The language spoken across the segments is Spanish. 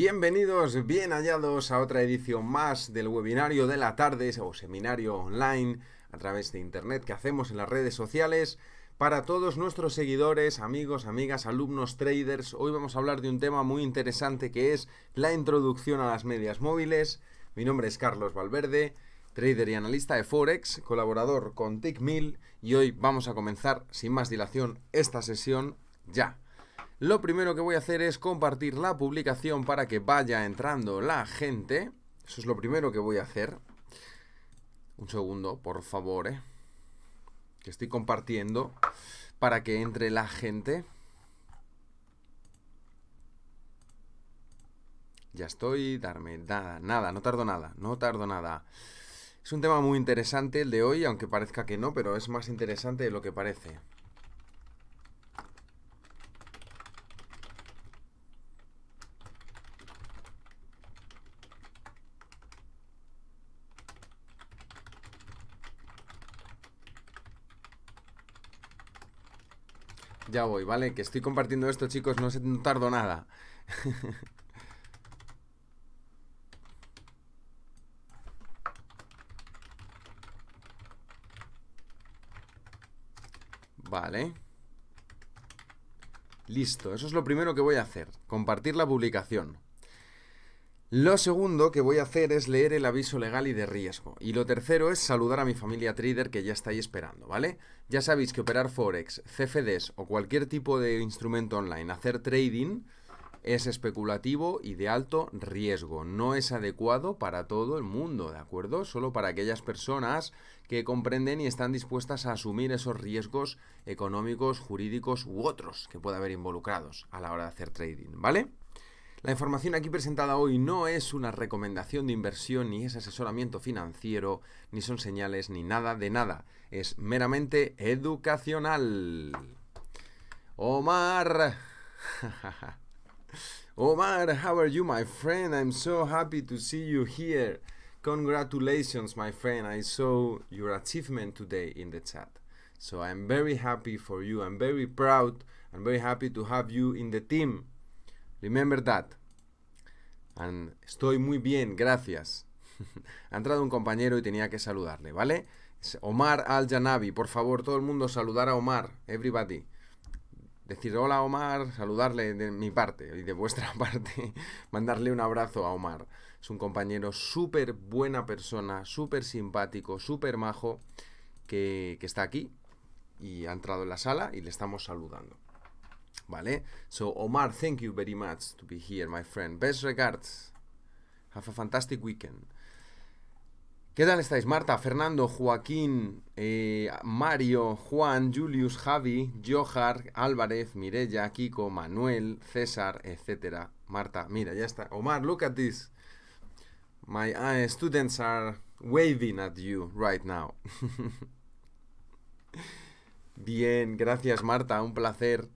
Bienvenidos, bien hallados a otra edición más del webinario de la tarde o seminario online a través de internet que hacemos en las redes sociales. Para todos nuestros seguidores, amigos, amigas, alumnos, traders, hoy vamos a hablar de un tema muy interesante que es la introducción a las medias móviles. Mi nombre es Carlos Valverde, trader y analista de Forex, colaborador con TickMill y hoy vamos a comenzar sin más dilación esta sesión ya. Lo primero que voy a hacer es compartir la publicación para que vaya entrando la gente. Eso es lo primero que voy a hacer. Un segundo, por favor, ¿eh? Que estoy compartiendo para que entre la gente. Ya estoy, darme nada, nada, no tardo nada, no tardo nada. Es un tema muy interesante el de hoy, aunque parezca que no, pero es más interesante de lo que parece. Ya voy, ¿vale? Que estoy compartiendo esto, chicos, no, se, tardo nada. vale. Listo, eso es lo primero que voy a hacer, compartir la publicación. Lo segundo que voy a hacer es leer el aviso legal y de riesgo. Y lo tercero es saludar a mi familia trader que ya está ahí esperando, ¿vale? Ya sabéis que operar Forex, CFDs o cualquier tipo de instrumento online, hacer trading, es especulativo y de alto riesgo. No es adecuado para todo el mundo, ¿de acuerdo? Solo para aquellas personas que comprenden y están dispuestas a asumir esos riesgos económicos, jurídicos u otros que pueda haber involucrados a la hora de hacer trading, ¿vale? La información aquí presentada hoy no es una recomendación de inversión, ni es asesoramiento financiero, ni son señales, ni nada de nada. Es meramente educacional. Omar. Omar, how are you, my friend? I'm so happy to see you here. Congratulations, my friend. I saw your achievement today in the chat. So I'm very happy for you. I'm very proud. I'm very happy to have you in the team. Remember that. estoy muy bien, gracias. ha entrado un compañero y tenía que saludarle, ¿vale? Omar Al-Janabi, por favor, todo el mundo saludar a Omar, everybody. Decir hola Omar, saludarle de mi parte y de vuestra parte, mandarle un abrazo a Omar. Es un compañero súper buena persona, súper simpático, súper majo, que está aquí y ha entrado en la sala y le estamos saludando. ¿Vale? So, Omar, thank you very much to be here, my friend. Best regards. Have a fantastic weekend. ¿Qué tal estáis? Marta, Fernando, Joaquín, eh, Mario, Juan, Julius, Javi, Johar, Álvarez, Mirella, Kiko, Manuel, César, etcétera. Marta, mira, ya está. Omar, look at this. My uh, students are waving at you right now. Bien, gracias Marta, un placer.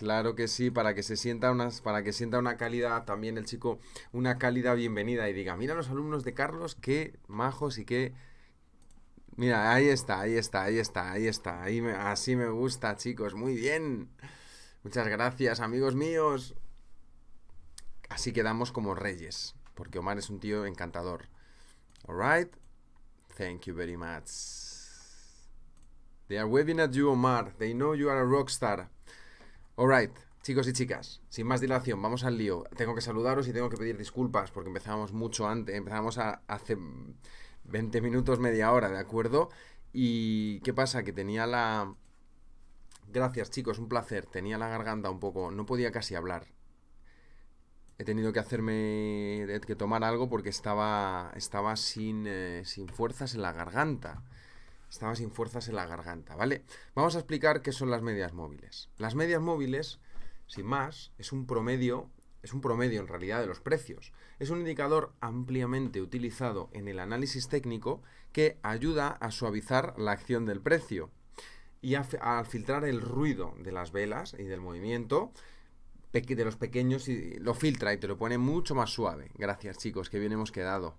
Claro que sí, para que se sienta unas, para que sienta una calidad también el chico, una calidad bienvenida y diga, mira los alumnos de Carlos, qué majos y qué. Mira, ahí está, ahí está, ahí está, ahí está, ahí así me gusta, chicos, muy bien. Muchas gracias, amigos míos. Así quedamos como reyes, porque Omar es un tío encantador. Alright, thank you very much. They are waving at you, Omar. They know you are a rock star. Alright, chicos y chicas, sin más dilación, vamos al lío. Tengo que saludaros y tengo que pedir disculpas porque empezábamos mucho antes, empezábamos a, hace 20 minutos, media hora, ¿de acuerdo? Y ¿qué pasa? Que tenía la... Gracias chicos, un placer. Tenía la garganta un poco, no podía casi hablar. He tenido que hacerme, que tomar algo porque estaba, estaba sin, eh, sin fuerzas en la garganta estaba sin fuerzas en la garganta, ¿vale? Vamos a explicar qué son las medias móviles. Las medias móviles, sin más, es un promedio, es un promedio en realidad de los precios. Es un indicador ampliamente utilizado en el análisis técnico que ayuda a suavizar la acción del precio y a, filtrar el ruido de las velas y del movimiento de los pequeños y lo filtra y te lo pone mucho más suave. Gracias chicos, que bien hemos quedado.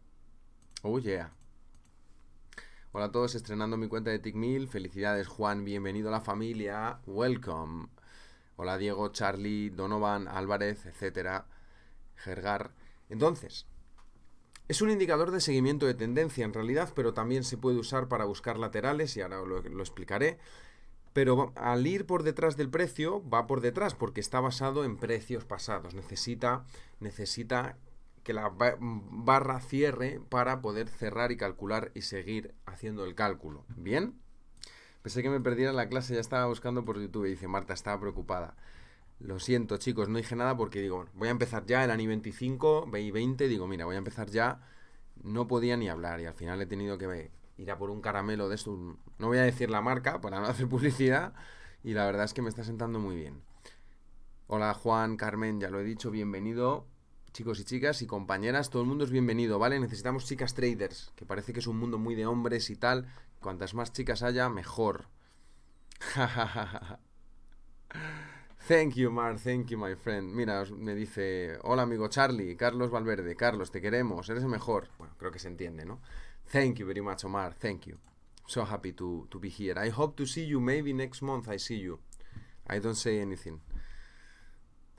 Oh yeah. Hola a todos, estrenando mi cuenta de TicMil. Felicidades, Juan. Bienvenido a la familia. Welcome. Hola, Diego, Charlie, Donovan, Álvarez, etcétera. Gergar. Entonces, es un indicador de seguimiento de tendencia en realidad, pero también se puede usar para buscar laterales y ahora lo, lo explicaré. Pero al ir por detrás del precio, va por detrás porque está basado en precios pasados. Necesita, necesita que la barra cierre para poder cerrar y calcular y seguir haciendo el cálculo. ¿Bien? Pensé que me perdiera la clase, ya estaba buscando por YouTube y dice Marta, estaba preocupada. Lo siento chicos, no dije nada porque digo, voy a empezar ya el año 25, y 20, digo, mira, voy a empezar ya. No podía ni hablar y al final he tenido que eh, ir a por un caramelo de estos, no voy a decir la marca para no hacer publicidad y la verdad es que me está sentando muy bien. Hola Juan, Carmen, ya lo he dicho, bienvenido chicos y chicas y compañeras, todo el mundo es bienvenido, ¿vale? Necesitamos chicas traders, que parece que es un mundo muy de hombres y tal. Cuantas más chicas haya, mejor. thank you, Mar, thank you, my friend. Mira, me dice, hola amigo Charlie, Carlos Valverde, Carlos, te queremos, eres el mejor. Bueno, creo que se entiende, ¿no? Thank you very much, Omar, thank you. So happy to, to be here. I hope to see you maybe next month I see you. I don't say anything.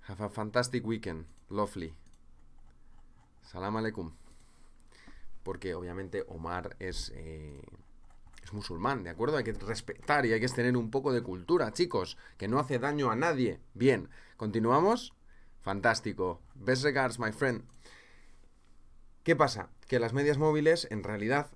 Have a fantastic weekend. Lovely. Salam aleikum. Porque obviamente Omar es, eh, es musulmán, ¿de acuerdo? Hay que respetar y hay que tener un poco de cultura, chicos, que no hace daño a nadie. Bien, continuamos. Fantástico. Best regards, my friend. ¿Qué pasa? Que las medias móviles en realidad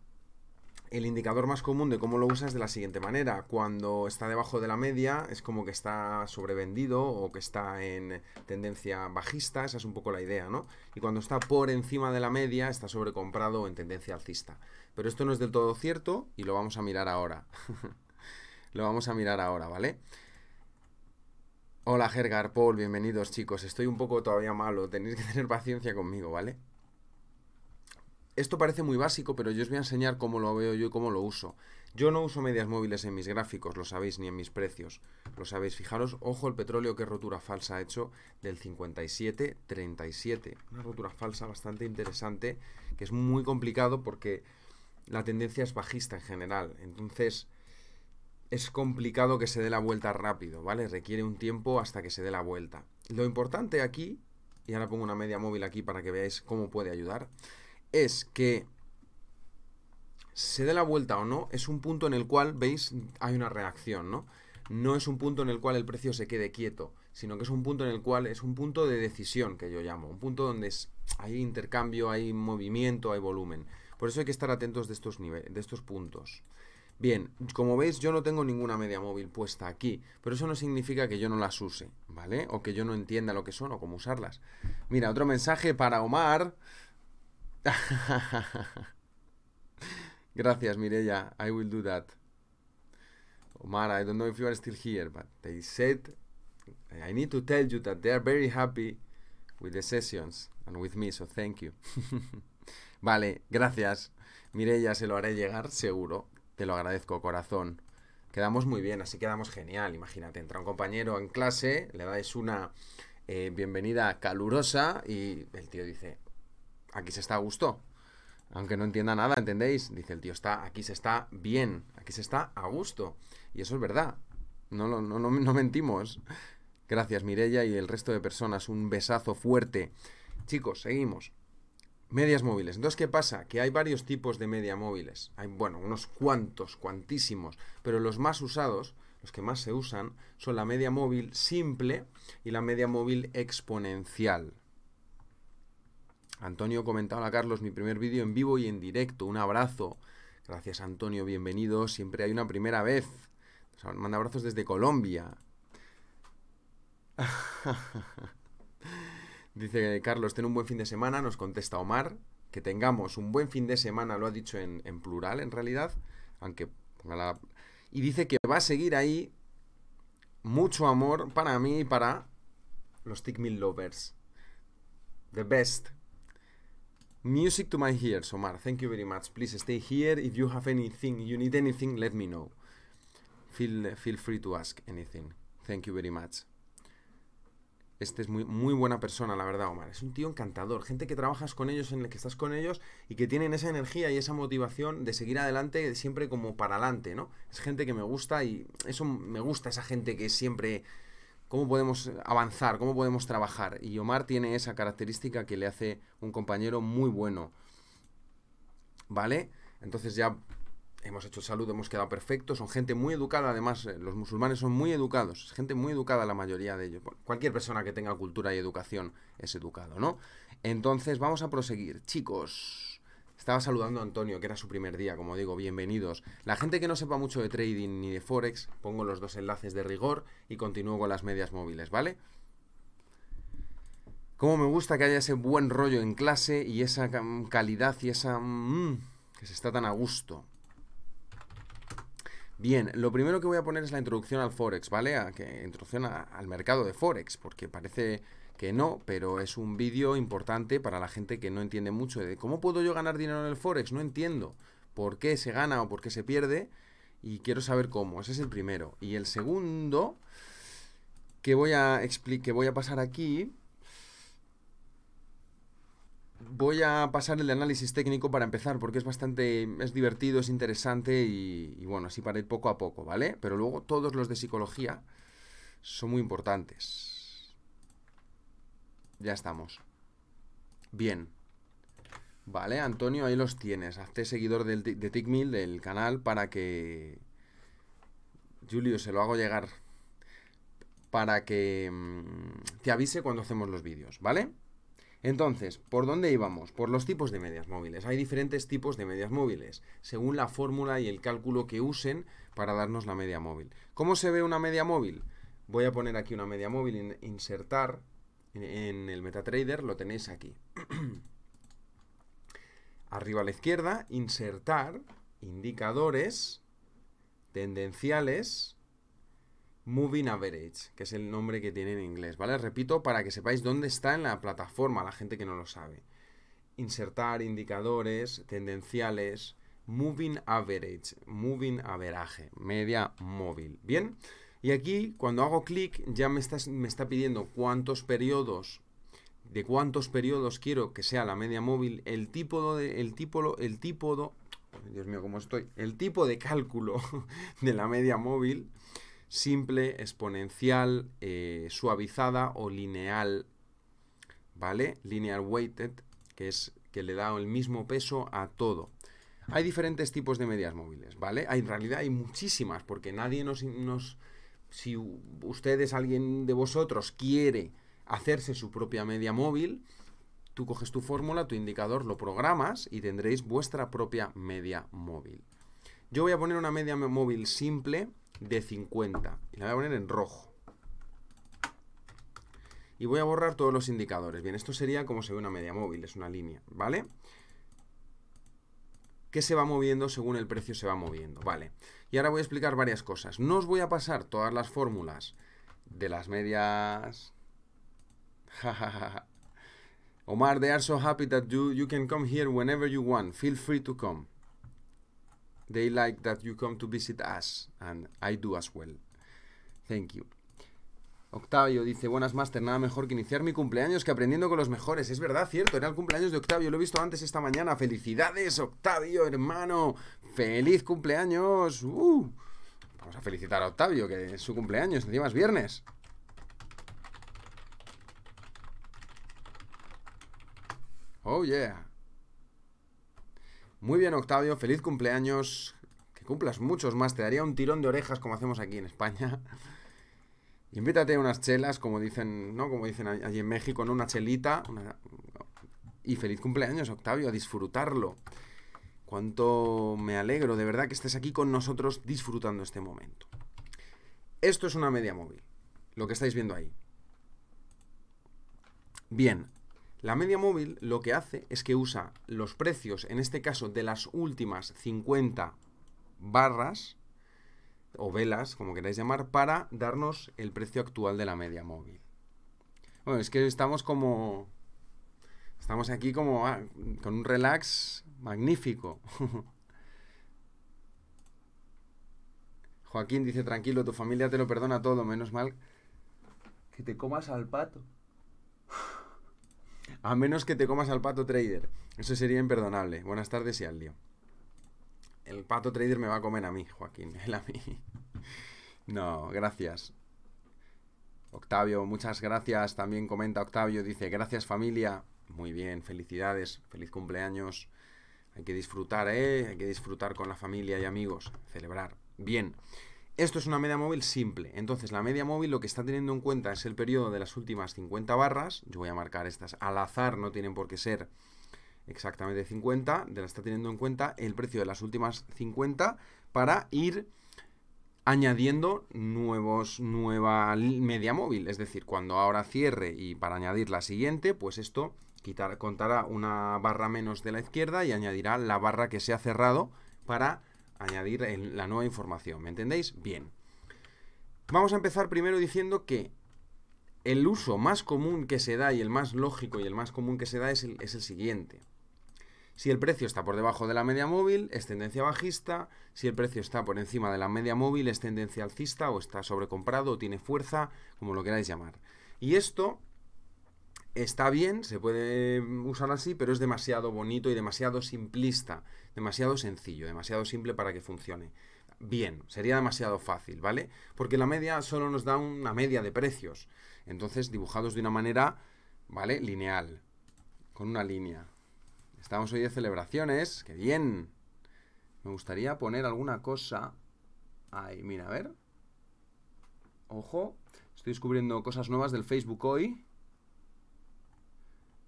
el indicador más común de cómo lo usas de la siguiente manera. Cuando está debajo de la media es como que está sobrevendido o que está en tendencia bajista, esa es un poco la idea, ¿no? Y cuando está por encima de la media está sobrecomprado o en tendencia alcista. Pero esto no es del todo cierto y lo vamos a mirar ahora. lo vamos a mirar ahora, ¿vale? Hola Gergar, Paul, bienvenidos chicos. Estoy un poco todavía malo, tenéis que tener paciencia conmigo, ¿vale? Esto parece muy básico, pero yo os voy a enseñar cómo lo veo yo y cómo lo uso. Yo no uso medias móviles en mis gráficos, lo sabéis, ni en mis precios. Lo sabéis, fijaros, ojo el petróleo, que rotura falsa ha hecho del 57-37. Una rotura falsa bastante interesante, que es muy complicado porque la tendencia es bajista en general. Entonces, es complicado que se dé la vuelta rápido, ¿vale? Requiere un tiempo hasta que se dé la vuelta. Lo importante aquí, y ahora pongo una media móvil aquí para que veáis cómo puede ayudar es que se dé la vuelta o no, es un punto en el cual, veis, hay una reacción, ¿no? No es un punto en el cual el precio se quede quieto, sino que es un punto en el cual es un punto de decisión que yo llamo, un punto donde hay intercambio, hay movimiento, hay volumen. Por eso hay que estar atentos de estos, niveles, de estos puntos. Bien, como veis yo no tengo ninguna media móvil puesta aquí, pero eso no significa que yo no las use, ¿vale? O que yo no entienda lo que son o cómo usarlas. Mira, otro mensaje para Omar. Gracias, Mirella. I will do that. Omar, I don't know if you are still here, but they said I need to tell you that they are very happy with the sessions and with me, so thank you. vale, gracias. Mirella. se lo haré llegar, seguro. Te lo agradezco, corazón. Quedamos muy bien, así quedamos genial. Imagínate, entra un compañero en clase, le dais una eh, bienvenida calurosa y el tío dice, aquí se está a gusto. Aunque no entienda nada, ¿entendéis? Dice el tío, está, aquí se está bien, aquí se está a gusto. Y eso es verdad. No, no, no, mentimos. Gracias, Mirella y el resto de personas. Un besazo fuerte. Chicos, seguimos. Medias móviles. Entonces, ¿qué pasa? Que hay varios tipos de media móviles. Hay, bueno, unos cuantos, cuantísimos, pero los más usados, los que más se usan, son la media móvil simple y la media móvil exponencial. Antonio comentaba a Carlos mi primer vídeo en vivo y en directo. Un abrazo. Gracias Antonio, bienvenido. Siempre hay una primera vez. manda abrazos desde Colombia. Dice Carlos, ten un buen fin de semana. Nos contesta Omar. Que tengamos un buen fin de semana, lo ha dicho en, plural en realidad. Aunque Y dice que va a seguir ahí mucho amor para mí y para los Tick Lovers. The best. Music to my ears, Omar. Thank you very much. Please stay here. If you have anything, you need anything, let me know. Feel, free to ask anything. Thank you very much. Este es muy, muy buena persona, la verdad, Omar. Es un tío encantador. Gente que trabajas con ellos, en el que estás con ellos y que tienen esa energía y esa motivación de seguir adelante, siempre como para adelante, ¿no? Es gente que me gusta y eso me gusta, esa gente que siempre cómo podemos avanzar, cómo podemos trabajar. Y Omar tiene esa característica que le hace un compañero muy bueno. ¿Vale? Entonces ya hemos hecho el saludo, hemos quedado perfectos. Son gente muy educada, además eh, los musulmanes son muy educados. gente muy educada la mayoría de ellos. Cualquier persona que tenga cultura y educación es educado, ¿no? Entonces vamos a proseguir, chicos. Estaba saludando a Antonio, que era su primer día, como digo, bienvenidos. La gente que no sepa mucho de trading ni de Forex, pongo los dos enlaces de rigor y continúo con las medias móviles, ¿vale? Como me gusta que haya ese buen rollo en clase y esa calidad y esa... Mm, que se está tan a gusto. Bien, lo primero que voy a poner es la introducción al Forex, ¿vale? que introducción al mercado de Forex, porque parece que no, pero es un vídeo importante para la gente que no entiende mucho de cómo puedo yo ganar dinero en el Forex. No entiendo por qué se gana o por qué se pierde y quiero saber cómo. Ese es el primero. Y el segundo que voy a, que voy a pasar aquí voy a pasar el de análisis técnico para empezar, porque es bastante, es divertido, es interesante y, y, bueno, así para ir poco a poco, ¿vale? Pero luego todos los de psicología son muy importantes. Ya estamos. Bien. Vale, Antonio, ahí los tienes. Hazte seguidor de Tickmill, del canal, para que... Julio, se lo hago llegar. Para que mm, te avise cuando hacemos los vídeos, ¿vale? Entonces, ¿por dónde íbamos? Por los tipos de medias móviles. Hay diferentes tipos de medias móviles, según la fórmula y el cálculo que usen para darnos la media móvil. ¿Cómo se ve una media móvil? Voy a poner aquí una media móvil, insertar, en, el MetaTrader lo tenéis aquí. Arriba a la izquierda, insertar indicadores tendenciales Moving Average, que es el nombre que tiene en inglés, ¿vale? Repito, para que sepáis dónde está en la plataforma, la gente que no lo sabe. Insertar indicadores tendenciales Moving Average, Moving average, media móvil. Bien, y aquí, cuando hago clic, ya me está, me está pidiendo cuántos periodos, de cuántos periodos quiero que sea la media móvil, el tipo de, el tipo, el tipo Dios mío, cómo estoy, el tipo de cálculo de la media móvil, simple, exponencial, eh, suavizada o lineal, ¿vale? linear weighted, que es que le da el mismo peso a todo. Hay diferentes tipos de medias móviles, ¿vale? Hay, en realidad hay muchísimas, porque nadie nos si ustedes, alguien de vosotros, quiere hacerse su propia media móvil, tú coges tu fórmula, tu indicador, lo programas y tendréis vuestra propia media móvil. Yo voy a poner una media móvil simple de 50 y la voy a poner en rojo. Y voy a borrar todos los indicadores. Bien, esto sería como se ve una media móvil, es una línea, ¿vale? Que se va moviendo según el precio se va moviendo, ¿vale? vale y ahora voy a explicar varias cosas. No os voy a pasar todas las fórmulas de las medias... Omar, they are so happy that you, you can come here whenever you want. Feel free to come. They like that you come to visit us, and I do as well. Thank you. Octavio dice, buenas máster, nada mejor que iniciar mi cumpleaños que aprendiendo con los mejores. Es verdad, cierto, era el cumpleaños de Octavio, lo he visto antes esta mañana. Felicidades, Octavio, hermano. Feliz cumpleaños. Uh, vamos a felicitar a Octavio, que es su cumpleaños, encima es viernes. Oh, yeah. Muy bien, Octavio, feliz cumpleaños. Que cumplas muchos más, te daría un tirón de orejas como hacemos aquí en España. Invítate unas chelas, como dicen, ¿no? Como dicen allí en México, ¿no? Una chelita. Y feliz cumpleaños, Octavio, a disfrutarlo. Cuánto me alegro, de verdad, que estés aquí con nosotros disfrutando este momento. Esto es una media móvil, lo que estáis viendo ahí. Bien, la media móvil lo que hace es que usa los precios, en este caso, de las últimas 50 barras, o velas, como queráis llamar, para darnos el precio actual de la media móvil. Bueno, es que estamos como... Estamos aquí como ah, con un relax magnífico. Joaquín dice, tranquilo, tu familia te lo perdona todo, menos mal que te comas al pato. A menos que te comas al pato trader. Eso sería imperdonable. Buenas tardes y al lío el pato trader me va a comer a mí, Joaquín, él a mí. No, gracias. Octavio, muchas gracias. También comenta Octavio, dice, gracias familia. Muy bien, felicidades, feliz cumpleaños. Hay que disfrutar, ¿eh? Hay que disfrutar con la familia y amigos, celebrar. Bien, esto es una media móvil simple. Entonces, la media móvil lo que está teniendo en cuenta es el periodo de las últimas 50 barras. Yo voy a marcar estas al azar, no tienen por qué ser exactamente 50, de la está teniendo en cuenta el precio de las últimas 50 para ir añadiendo nuevos, nueva media móvil. Es decir, cuando ahora cierre y para añadir la siguiente, pues esto quitar, contará una barra menos de la izquierda y añadirá la barra que se ha cerrado para añadir la nueva información. ¿Me entendéis? Bien. Vamos a empezar primero diciendo que el uso más común que se da y el más lógico y el más común que se da es el, es el siguiente. Si el precio está por debajo de la media móvil, es tendencia bajista. Si el precio está por encima de la media móvil, es tendencia alcista o está sobrecomprado o tiene fuerza, como lo queráis llamar. Y esto está bien, se puede usar así, pero es demasiado bonito y demasiado simplista, demasiado sencillo, demasiado simple para que funcione. Bien, sería demasiado fácil, ¿vale? Porque la media solo nos da una media de precios. Entonces, dibujados de una manera, ¿vale? Lineal, con una línea. Estamos hoy de celebraciones. ¡Qué bien! Me gustaría poner alguna cosa. Ahí, mira, a ver. Ojo. Estoy descubriendo cosas nuevas del Facebook hoy.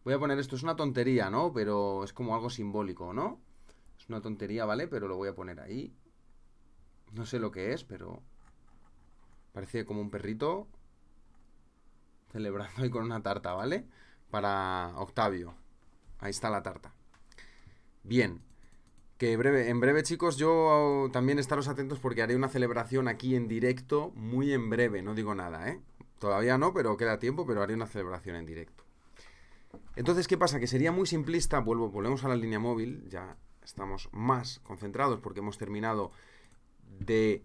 Voy a poner esto. Es una tontería, ¿no? Pero es como algo simbólico, ¿no? Es una tontería, ¿vale? Pero lo voy a poner ahí. No sé lo que es, pero... Parece como un perrito celebrando ahí con una tarta, ¿vale? Para Octavio. Ahí está la tarta. Bien. Que breve, en breve, chicos, yo también estaros atentos porque haré una celebración aquí en directo muy en breve, no digo nada, ¿eh? Todavía no, pero queda tiempo, pero haré una celebración en directo. Entonces, ¿qué pasa? Que sería muy simplista, vuelvo, volvemos a la línea móvil, ya estamos más concentrados porque hemos terminado de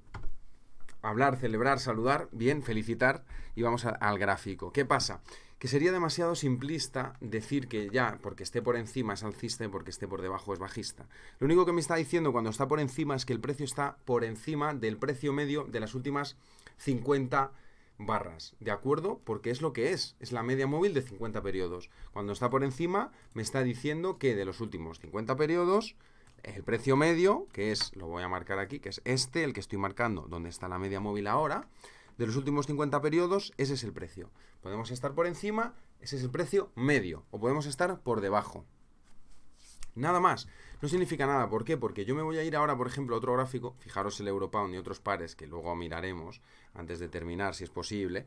hablar, celebrar, saludar, bien, felicitar y vamos al gráfico. ¿Qué pasa? que sería demasiado simplista decir que ya, porque esté por encima es alcista y porque esté por debajo es bajista. Lo único que me está diciendo cuando está por encima es que el precio está por encima del precio medio de las últimas 50 barras, ¿de acuerdo? Porque es lo que es, es la media móvil de 50 periodos. Cuando está por encima, me está diciendo que de los últimos 50 periodos, el precio medio, que es, lo voy a marcar aquí, que es este, el que estoy marcando, donde está la media móvil ahora, de los últimos 50 periodos, ese es el precio. Podemos estar por encima, ese es el precio medio, o podemos estar por debajo. Nada más. No significa nada. ¿Por qué? Porque yo me voy a ir ahora, por ejemplo, a otro gráfico. Fijaros el Europound y otros pares que luego miraremos antes de terminar, si es posible.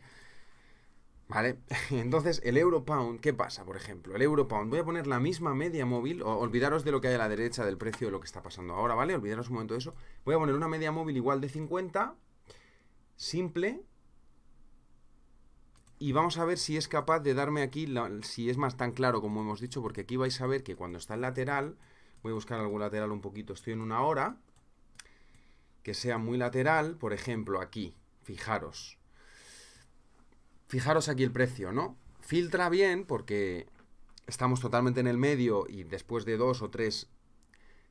¿Vale? Entonces, el Europound, ¿qué pasa, por ejemplo? El Europound, voy a poner la misma media móvil, olvidaros de lo que hay a la derecha del precio de lo que está pasando ahora, ¿vale? Olvidaros un momento de eso. Voy a poner una media móvil igual de 50 simple y vamos a ver si es capaz de darme aquí, si es más tan claro como hemos dicho, porque aquí vais a ver que cuando está en lateral, voy a buscar algún lateral un poquito, estoy en una hora, que sea muy lateral, por ejemplo, aquí, fijaros. Fijaros aquí el precio, ¿no? Filtra bien porque estamos totalmente en el medio y después de dos o tres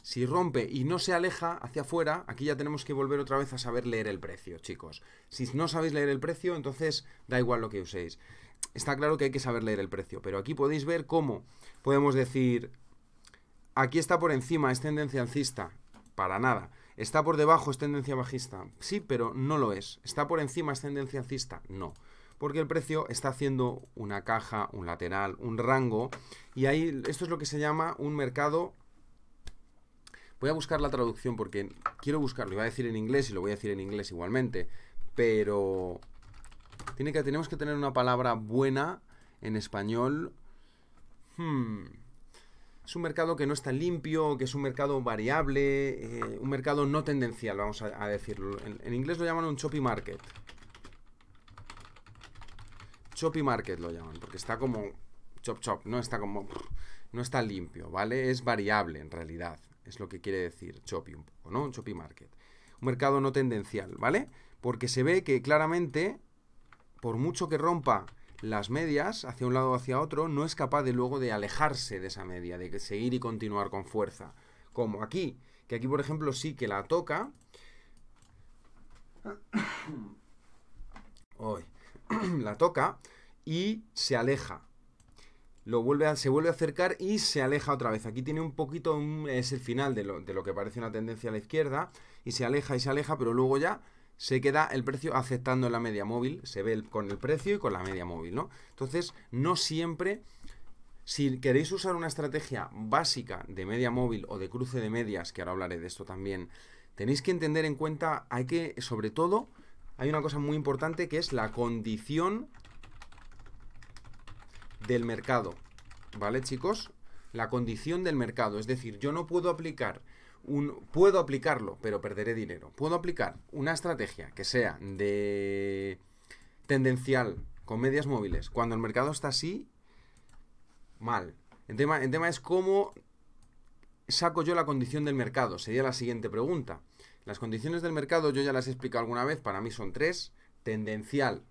si rompe y no se aleja hacia afuera, aquí ya tenemos que volver otra vez a saber leer el precio, chicos. Si no sabéis leer el precio, entonces da igual lo que uséis. Está claro que hay que saber leer el precio, pero aquí podéis ver cómo podemos decir, aquí está por encima, es tendencia alcista, para nada. Está por debajo, es tendencia bajista, sí, pero no lo es. Está por encima, es tendencia alcista, no porque el precio está haciendo una caja, un lateral, un rango, y ahí esto es lo que se llama un mercado Voy a buscar la traducción porque quiero buscarlo. Iba a decir en inglés y lo voy a decir en inglés igualmente. Pero tiene que, tenemos que tener una palabra buena en español. Hmm. Es un mercado que no está limpio, que es un mercado variable, eh, un mercado no tendencial, vamos a, decirlo. en, inglés lo llaman un choppy market. Choppy market lo llaman, porque está como chop chop, no está como no está limpio, ¿vale? Es variable en realidad. Es lo que quiere decir choppy un poco, ¿no? Un choppy market. Un mercado no tendencial, ¿vale? Porque se ve que claramente, por mucho que rompa las medias hacia un lado o hacia otro, no es capaz de luego de alejarse de esa media, de seguir y continuar con fuerza. Como aquí, que aquí por ejemplo sí que la toca. Hoy. la toca y se aleja lo vuelve se vuelve a acercar y se aleja otra vez. Aquí tiene un poquito, es el final de lo, de que parece una tendencia a la izquierda, y se aleja y se aleja, pero luego ya se queda el precio aceptando la media móvil, se ve con el precio y con la media móvil, ¿no? Entonces, no siempre, si queréis usar una estrategia básica de media móvil o de cruce de medias, que ahora hablaré de esto también, tenéis que entender en cuenta, hay que, sobre todo, hay una cosa muy importante que es la condición del mercado. ¿Vale, chicos? La condición del mercado. Es decir, yo no puedo aplicar un, puedo aplicarlo, pero perderé dinero. Puedo aplicar una estrategia que sea de tendencial con medias móviles cuando el mercado está así mal. El tema, el tema es cómo saco yo la condición del mercado. Sería la siguiente pregunta. Las condiciones del mercado yo ya las he explicado alguna vez. Para mí son tres. Tendencial,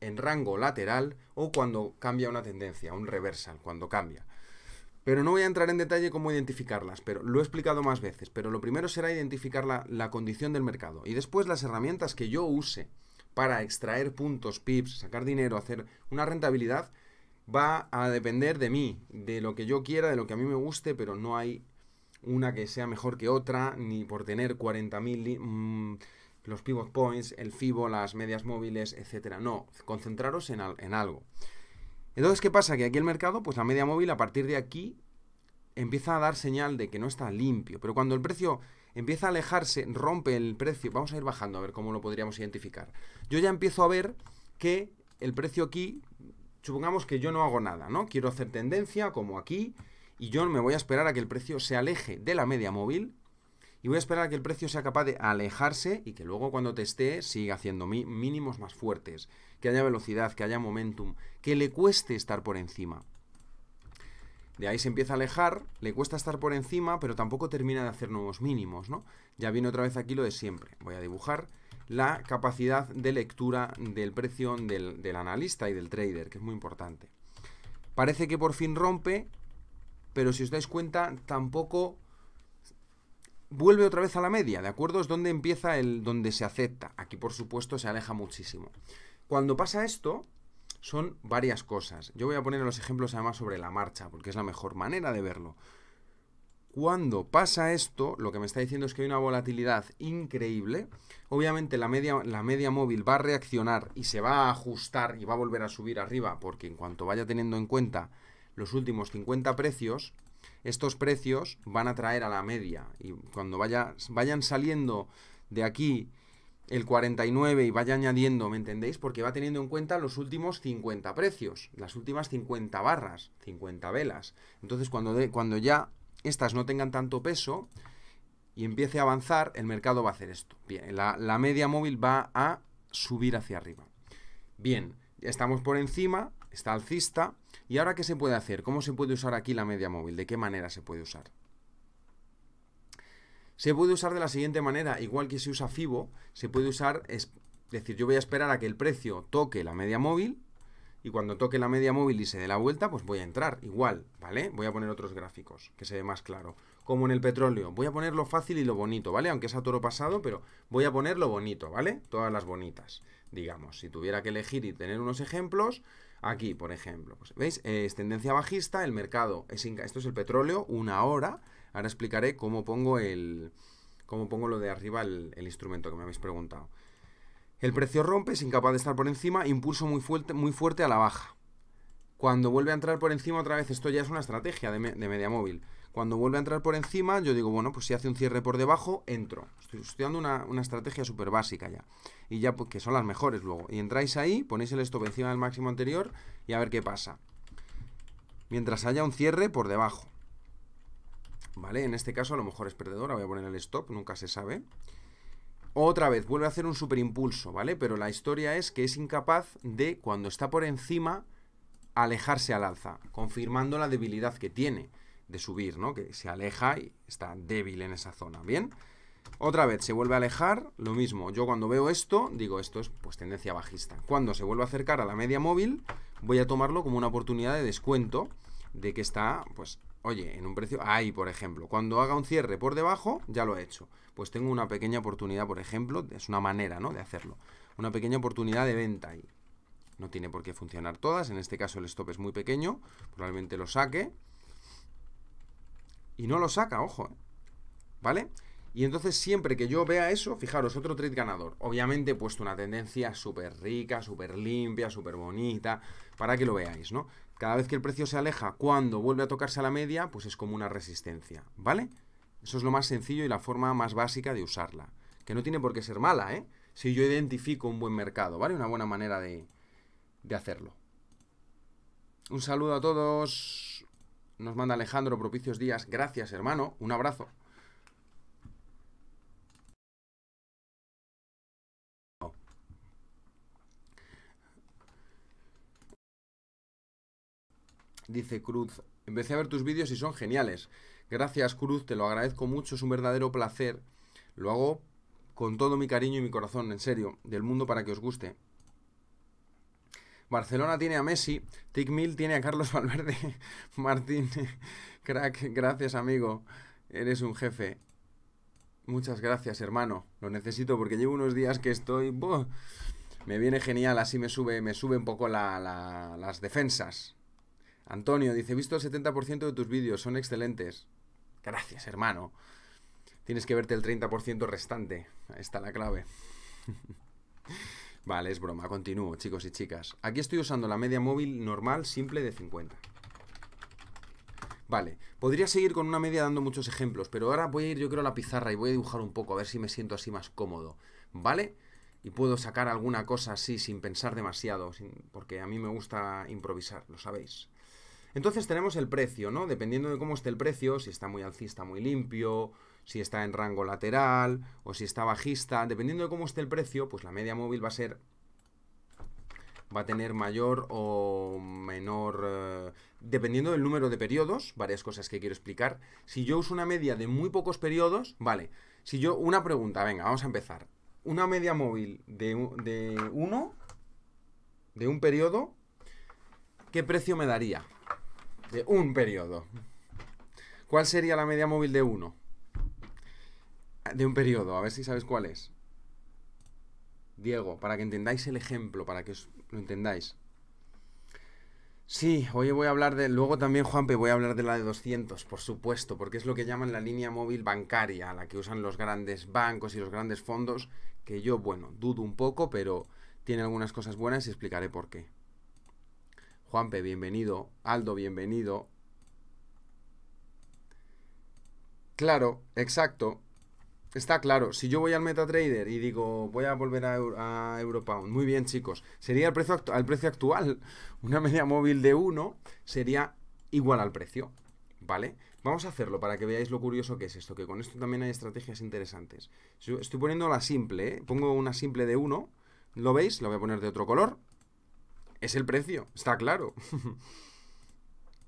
en rango lateral o cuando cambia una tendencia, un reversal, cuando cambia. Pero no voy a entrar en detalle cómo identificarlas, pero lo he explicado más veces. Pero lo primero será identificar la, condición del mercado y después las herramientas que yo use para extraer puntos, pips, sacar dinero, hacer una rentabilidad, va a depender de mí, de lo que yo quiera, de lo que a mí me guste, pero no hay una que sea mejor que otra, ni por tener 40.000 los pivot points, el FIBO, las medias móviles, etcétera. No, concentraros en, en algo. Entonces, ¿qué pasa? Que aquí el mercado, pues la media móvil a partir de aquí empieza a dar señal de que no está limpio. Pero cuando el precio empieza a alejarse, rompe el precio, vamos a ir bajando a ver cómo lo podríamos identificar. Yo ya empiezo a ver que el precio aquí, supongamos que yo no hago nada, ¿no? Quiero hacer tendencia como aquí y yo me voy a esperar a que el precio se aleje de la media móvil y voy a esperar a que el precio sea capaz de alejarse y que luego cuando testee siga haciendo mínimos más fuertes, que haya velocidad, que haya momentum, que le cueste estar por encima. De ahí se empieza a alejar, le cuesta estar por encima, pero tampoco termina de hacer nuevos mínimos, ¿no? Ya viene otra vez aquí lo de siempre. Voy a dibujar la capacidad de lectura del precio del, del analista y del trader, que es muy importante. Parece que por fin rompe, pero si os dais cuenta, tampoco vuelve otra vez a la media, ¿de acuerdo? Es donde empieza el donde se acepta. Aquí, por supuesto, se aleja muchísimo. Cuando pasa esto, son varias cosas. Yo voy a poner los ejemplos además sobre la marcha, porque es la mejor manera de verlo. Cuando pasa esto, lo que me está diciendo es que hay una volatilidad increíble. Obviamente la media, la media móvil va a reaccionar y se va a ajustar y va a volver a subir arriba, porque en cuanto vaya teniendo en cuenta los últimos 50 precios, estos precios van a traer a la media. Y cuando vaya, vayan saliendo de aquí el 49 y vaya añadiendo, ¿me entendéis? Porque va teniendo en cuenta los últimos 50 precios, las últimas 50 barras, 50 velas. Entonces, cuando, cuando ya estas no tengan tanto peso y empiece a avanzar, el mercado va a hacer esto. Bien, la, la media móvil va a subir hacia arriba. Bien, estamos por encima, está alcista. ¿Y ahora qué se puede hacer? ¿Cómo se puede usar aquí la media móvil? ¿De qué manera se puede usar? Se puede usar de la siguiente manera, igual que se usa FIBO, se puede usar, es decir, yo voy a esperar a que el precio toque la media móvil y cuando toque la media móvil y se dé la vuelta, pues voy a entrar, igual, ¿vale? Voy a poner otros gráficos, que se ve más claro. Como en el petróleo, voy a poner lo fácil y lo bonito, ¿vale? Aunque es a toro pasado, pero voy a poner lo bonito, ¿vale? Todas las bonitas, digamos. Si tuviera que elegir y tener unos ejemplos, Aquí, por ejemplo, pues, ¿veis? es tendencia bajista, el mercado, es esto es el petróleo, una hora. Ahora explicaré cómo pongo el cómo pongo lo de arriba el, instrumento que me habéis preguntado. El precio rompe, es incapaz de estar por encima, impulso muy fuerte, muy fuerte a la baja. Cuando vuelve a entrar por encima otra vez, esto ya es una estrategia de media móvil. Cuando vuelve a entrar por encima, yo digo, bueno, pues si hace un cierre por debajo, entro. Estoy estudiando una, estrategia súper básica ya. Y ya, porque que son las mejores luego. Y entráis ahí, ponéis el stop encima del máximo anterior y a ver qué pasa. Mientras haya un cierre por debajo. ¿Vale? En este caso a lo mejor es perdedora, voy a poner el stop, nunca se sabe. Otra vez, vuelve a hacer un superimpulso, ¿vale? Pero la historia es que es incapaz de, cuando está por encima, alejarse al alza, confirmando la debilidad que tiene de subir, ¿no? Que se aleja y está débil en esa zona, ¿bien? Otra vez, se vuelve a alejar, lo mismo. Yo cuando veo esto, digo, esto es pues tendencia bajista. Cuando se vuelve a acercar a la media móvil, voy a tomarlo como una oportunidad de descuento de que está, pues, oye, en un precio... Ahí, por ejemplo, cuando haga un cierre por debajo, ya lo he hecho. Pues tengo una pequeña oportunidad, por ejemplo, es una manera, ¿no?, de hacerlo. Una pequeña oportunidad de venta ahí. No tiene por qué funcionar todas, en este caso el stop es muy pequeño, probablemente lo saque. Y no lo saca, ojo. ¿eh? ¿Vale? Y entonces siempre que yo vea eso, fijaros, otro trade ganador. Obviamente he puesto una tendencia súper rica, súper limpia, súper bonita, para que lo veáis, ¿no? Cada vez que el precio se aleja, cuando vuelve a tocarse a la media, pues es como una resistencia, ¿vale? Eso es lo más sencillo y la forma más básica de usarla. Que no tiene por qué ser mala, ¿eh? Si yo identifico un buen mercado, ¿vale? Una buena manera de, de hacerlo. Un saludo a todos. Nos manda Alejandro Propicios Díaz. Gracias, hermano. Un abrazo. Dice Cruz, empecé a ver tus vídeos y son geniales. Gracias Cruz, te lo agradezco mucho, es un verdadero placer. Lo hago con todo mi cariño y mi corazón, en serio, del mundo para que os guste. Barcelona tiene a Messi, Tick tiene a Carlos Valverde, Martín, crack, gracias amigo, eres un jefe. Muchas gracias, hermano. Lo necesito porque llevo unos días que estoy. me viene genial, así me sube, me sube un poco la, las defensas. Antonio dice: He visto el 70% de tus vídeos, son excelentes. Gracias, hermano. Tienes que verte el 30% restante. Ahí está la clave. Vale, es broma, continúo, chicos y chicas. Aquí estoy usando la media móvil normal, simple de 50. Vale, podría seguir con una media dando muchos ejemplos, pero ahora voy a ir yo creo a la pizarra y voy a dibujar un poco, a ver si me siento así más cómodo, ¿vale? Y puedo sacar alguna cosa así sin pensar demasiado, porque a mí me gusta improvisar, lo sabéis. Entonces tenemos el precio, ¿no? Dependiendo de cómo esté el precio, si está muy alcista, muy limpio, si está en rango lateral o si está bajista. Dependiendo de cómo esté el precio, pues la media móvil va a ser va a tener mayor o menor... Eh, dependiendo del número de periodos, varias cosas que quiero explicar. Si yo uso una media de muy pocos periodos, vale. Si yo... Una pregunta, venga, vamos a empezar. Una media móvil de, de uno, de un periodo, ¿qué precio me daría? De un periodo. ¿Cuál sería la media móvil de uno? de un periodo, a ver si sabes cuál es. Diego, para que entendáis el ejemplo, para que lo entendáis. Sí, hoy voy a hablar de. Luego también, Juanpe, voy a hablar de la de 200, por supuesto, porque es lo que llaman la línea móvil bancaria, la que usan los grandes bancos y los grandes fondos, que yo, bueno, dudo un poco, pero tiene algunas cosas buenas y explicaré por qué. Juanpe, bienvenido. Aldo, bienvenido. Claro, exacto. Está claro, si yo voy al MetaTrader y digo voy a volver a, Europound, muy bien chicos, sería el precio, al precio actual. Una media móvil de 1 sería igual al precio, ¿vale? Vamos a hacerlo para que veáis lo curioso que es esto, que con esto también hay estrategias interesantes. estoy poniendo la simple, ¿eh? pongo una simple de 1, ¿lo veis? La voy a poner de otro color. Es el precio, está claro.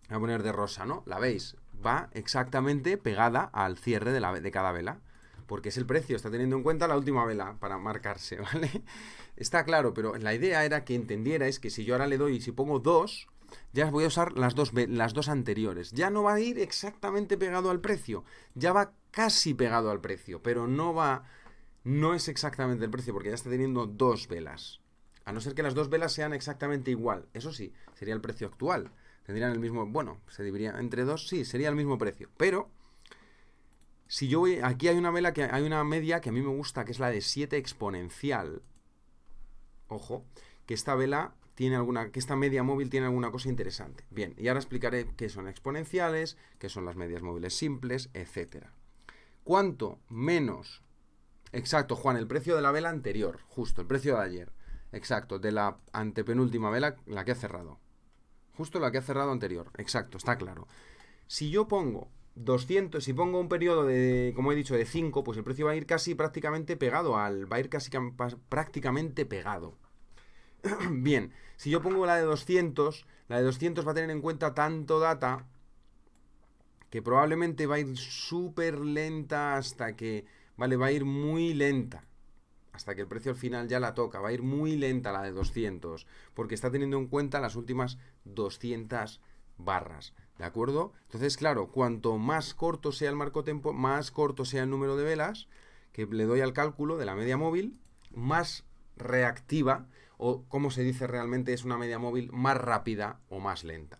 voy a poner de rosa, ¿no? La veis, va exactamente pegada al cierre de, la, de cada vela porque es el precio, está teniendo en cuenta la última vela para marcarse, ¿vale? Está claro, pero la idea era que entendierais que si yo ahora le doy, y si pongo dos, ya voy a usar las dos, las dos anteriores. Ya no va a ir exactamente pegado al precio, ya va casi pegado al precio, pero no va, no es exactamente el precio, porque ya está teniendo dos velas. A no ser que las dos velas sean exactamente igual, eso sí, sería el precio actual. Tendrían el mismo, bueno, se dividiría entre dos, sí, sería el mismo precio, pero si yo aquí hay una, vela que, hay una media que a mí me gusta, que es la de 7 exponencial. Ojo, que esta vela tiene alguna, que esta media móvil tiene alguna cosa interesante. Bien, y ahora explicaré qué son exponenciales, qué son las medias móviles simples, etc. ¿Cuánto menos? Exacto, Juan, el precio de la vela anterior, justo, el precio de ayer. Exacto, de la antepenúltima vela, la que ha cerrado. Justo la que ha cerrado anterior, exacto, está claro. Si yo pongo 200, si pongo un periodo de, como he dicho, de 5, pues el precio va a ir casi prácticamente pegado al, va a ir casi prácticamente pegado. Bien, si yo pongo la de 200, la de 200 va a tener en cuenta tanto data que probablemente va a ir súper lenta hasta que, vale, va a ir muy lenta. Hasta que el precio al final ya la toca, va a ir muy lenta la de 200, porque está teniendo en cuenta las últimas 200 barras. ¿De acuerdo? Entonces, claro, cuanto más corto sea el marco tempo, más corto sea el número de velas que le doy al cálculo de la media móvil, más reactiva, o como se dice realmente, es una media móvil más rápida o más lenta.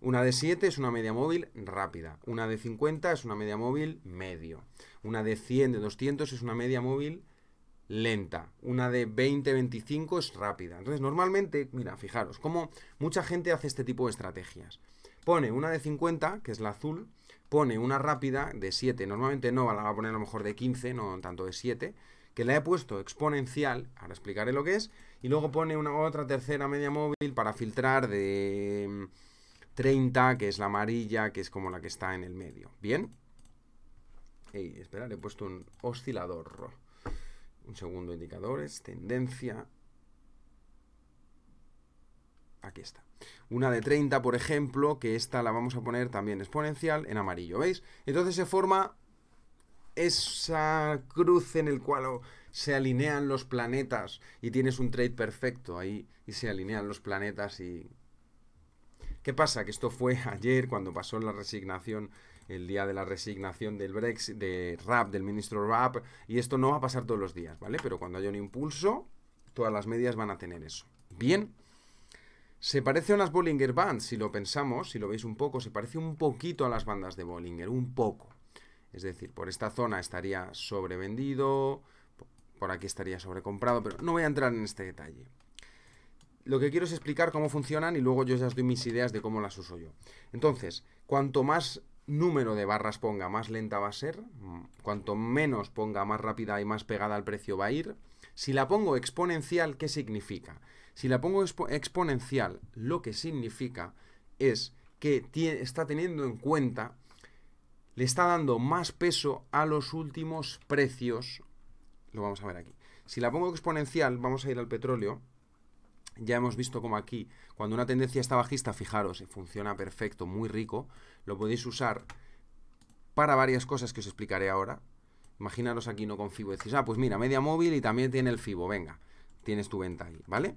Una de 7 es una media móvil rápida, una de 50 es una media móvil medio, una de 100, de 200 es una media móvil lenta, una de 20, 25 es rápida. Entonces, normalmente, mira, fijaros, como mucha gente hace este tipo de estrategias. Pone una de 50, que es la azul, pone una rápida de 7. Normalmente no, la va a poner a lo mejor de 15, no tanto de 7. Que la he puesto exponencial, ahora explicaré lo que es. Y luego pone una otra tercera media móvil para filtrar de 30, mm, que es la amarilla, que es como la que está en el medio. ¿Bien? Y espera, he puesto un oscilador. Un segundo, indicador, es tendencia. Aquí está. Una de 30, por ejemplo, que esta la vamos a poner también exponencial en amarillo, ¿veis? Entonces se forma esa cruz en el cual se alinean los planetas y tienes un trade perfecto ahí y se alinean los planetas y... ¿Qué pasa? Que esto fue ayer cuando pasó la resignación, el día de la resignación del Brexit, de Rap, del ministro Rap, y esto no va a pasar todos los días, ¿vale? Pero cuando haya un impulso, todas las medias van a tener eso. Bien. Se parece a unas Bollinger Bands, si lo pensamos, si lo veis un poco, se parece un poquito a las bandas de Bollinger, un poco. Es decir, por esta zona estaría sobrevendido, por aquí estaría sobrecomprado, pero no voy a entrar en este detalle. Lo que quiero es explicar cómo funcionan y luego yo ya os doy mis ideas de cómo las uso yo. Entonces, cuanto más número de barras ponga, más lenta va a ser. Mm, cuanto menos ponga, más rápida y más pegada al precio va a ir. Si la pongo exponencial, ¿qué significa? Si la pongo exponencial, lo que significa es que está teniendo en cuenta, le está dando más peso a los últimos precios. Lo vamos a ver aquí. Si la pongo exponencial, vamos a ir al petróleo. Ya hemos visto como aquí, cuando una tendencia está bajista, fijaros, eh, funciona perfecto, muy rico. Lo podéis usar para varias cosas que os explicaré ahora. Imaginaros aquí no con FIBO. Decís, ah, pues mira, media móvil y también tiene el FIBO, venga tienes tu venta ahí, ¿vale?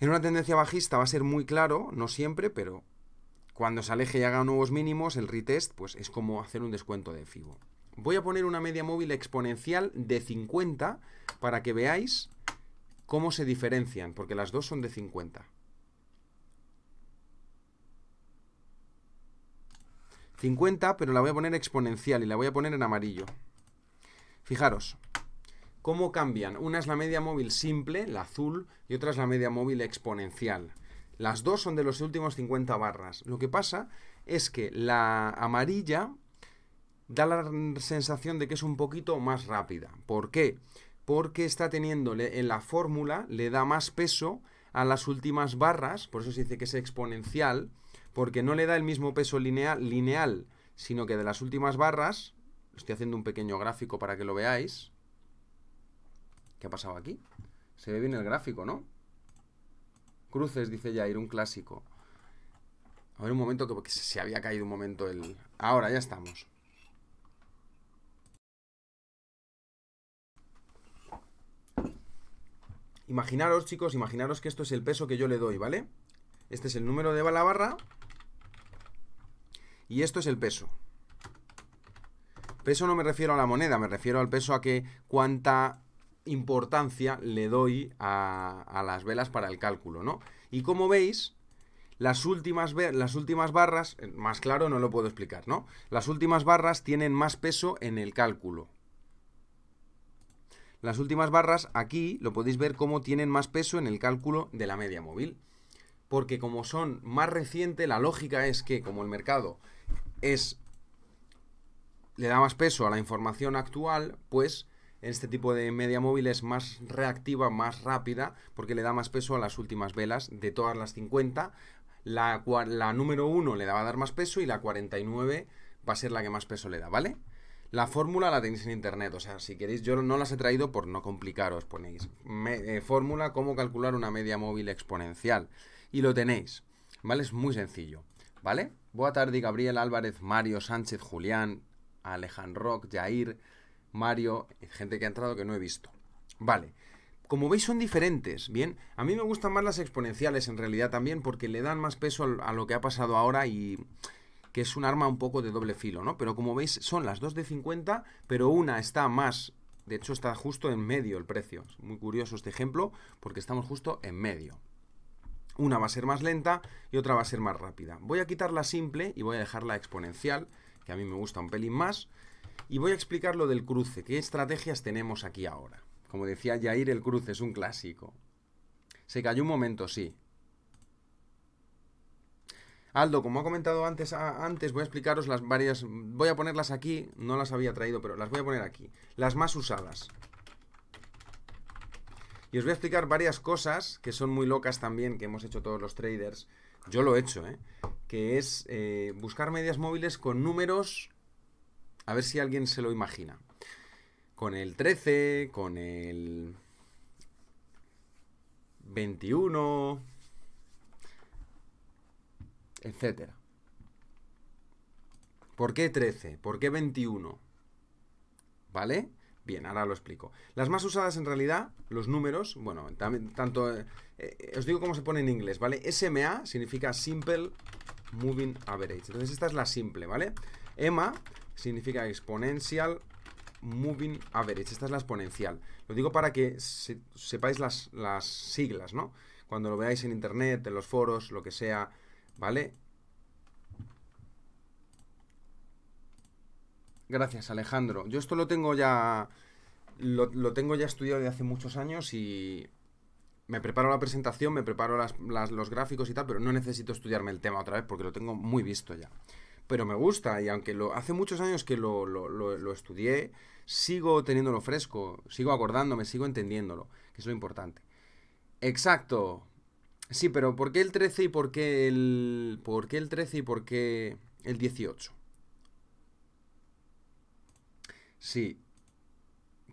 En una tendencia bajista va a ser muy claro, no siempre, pero cuando se aleje y haga nuevos mínimos, el retest, pues es como hacer un descuento de FIBO. Voy a poner una media móvil exponencial de 50 para que veáis cómo se diferencian, porque las dos son de 50. 50, pero la voy a poner exponencial y la voy a poner en amarillo. Fijaros, ¿Cómo cambian? Una es la media móvil simple, la azul, y otra es la media móvil exponencial. Las dos son de los últimos 50 barras. Lo que pasa es que la amarilla da la sensación de que es un poquito más rápida. ¿Por qué? Porque está teniendo en la fórmula, le da más peso a las últimas barras, por eso se dice que es exponencial, porque no le da el mismo peso lineal, lineal sino que de las últimas barras, estoy haciendo un pequeño gráfico para que lo veáis, ¿Qué ha pasado aquí? Se ve bien el gráfico, ¿no? Cruces, dice Jair, un clásico. A ver, un momento, que porque se había caído un momento el... Ahora, ya estamos. Imaginaros, chicos, imaginaros que esto es el peso que yo le doy, ¿vale? Este es el número de balabarra Y esto es el peso. Peso no me refiero a la moneda, me refiero al peso a que cuánta importancia le doy a, las velas para el cálculo, ¿no? Y como veis, las últimas, las últimas, barras, eh, más claro no lo puedo explicar, ¿no? Las últimas barras tienen más peso en el cálculo. Las últimas barras aquí lo podéis ver cómo tienen más peso en el cálculo de la media móvil. Porque como son más reciente, la lógica es que como el mercado es le da más peso a la información actual, pues este tipo de media móvil es más reactiva, más rápida, porque le da más peso a las últimas velas de todas las 50. La, la número 1 le va a dar más peso y la 49 va a ser la que más peso le da, ¿vale? La fórmula la tenéis en internet, o sea, si queréis, yo no las he traído por no complicaros, ponéis eh, fórmula cómo calcular una media móvil exponencial y lo tenéis, ¿vale? Es muy sencillo, ¿vale? Boa tarde, Gabriel Álvarez, Mario Sánchez, Julián, Alejandro, Jair, Mario, gente que ha entrado que no he visto. Vale. Como veis son diferentes, ¿bien? A mí me gustan más las exponenciales en realidad también porque le dan más peso a lo que ha pasado ahora y que es un arma un poco de doble filo, ¿no? Pero como veis son las dos de 50, pero una está más, de hecho está justo en medio el precio. Es muy curioso este ejemplo porque estamos justo en medio. Una va a ser más lenta y otra va a ser más rápida. Voy a quitar la simple y voy a dejar la exponencial, que a mí me gusta un pelín más. Y voy a explicar lo del cruce, qué estrategias tenemos aquí ahora. Como decía Jair, el cruce es un clásico. Se cayó un momento, sí. Aldo, como ha comentado antes, antes voy a explicaros las varias... Voy a ponerlas aquí, no las había traído, pero las voy a poner aquí. Las más usadas. Y os voy a explicar varias cosas que son muy locas también, que hemos hecho todos los traders. Yo lo he hecho, ¿eh? Que es eh, buscar medias móviles con números a ver si alguien se lo imagina. Con el 13, con el 21, etcétera. ¿Por qué 13? ¿Por qué 21? ¿Vale? Bien, ahora lo explico. Las más usadas en realidad, los números, bueno, tanto... Eh, eh, os digo cómo se pone en inglés, ¿vale? SMA significa Simple Moving Average. Entonces esta es la simple, ¿vale? EMA significa exponencial moving average. Esta es la exponencial. Lo digo para que sepáis las, siglas, ¿no? Cuando lo veáis en internet, en los foros, lo que sea, ¿vale? Gracias, Alejandro. Yo esto lo tengo ya. Lo, tengo ya estudiado de hace muchos años y. Me preparo la presentación, me preparo los gráficos y tal, pero no necesito estudiarme el tema otra vez porque lo tengo muy visto ya pero me gusta y aunque lo, hace muchos años que lo, lo, lo, estudié, sigo teniéndolo fresco, sigo acordándome, sigo entendiéndolo, que es lo importante. Exacto. Sí, pero ¿por qué el 13 y por qué el, por qué el 13 y por qué el 18? Sí.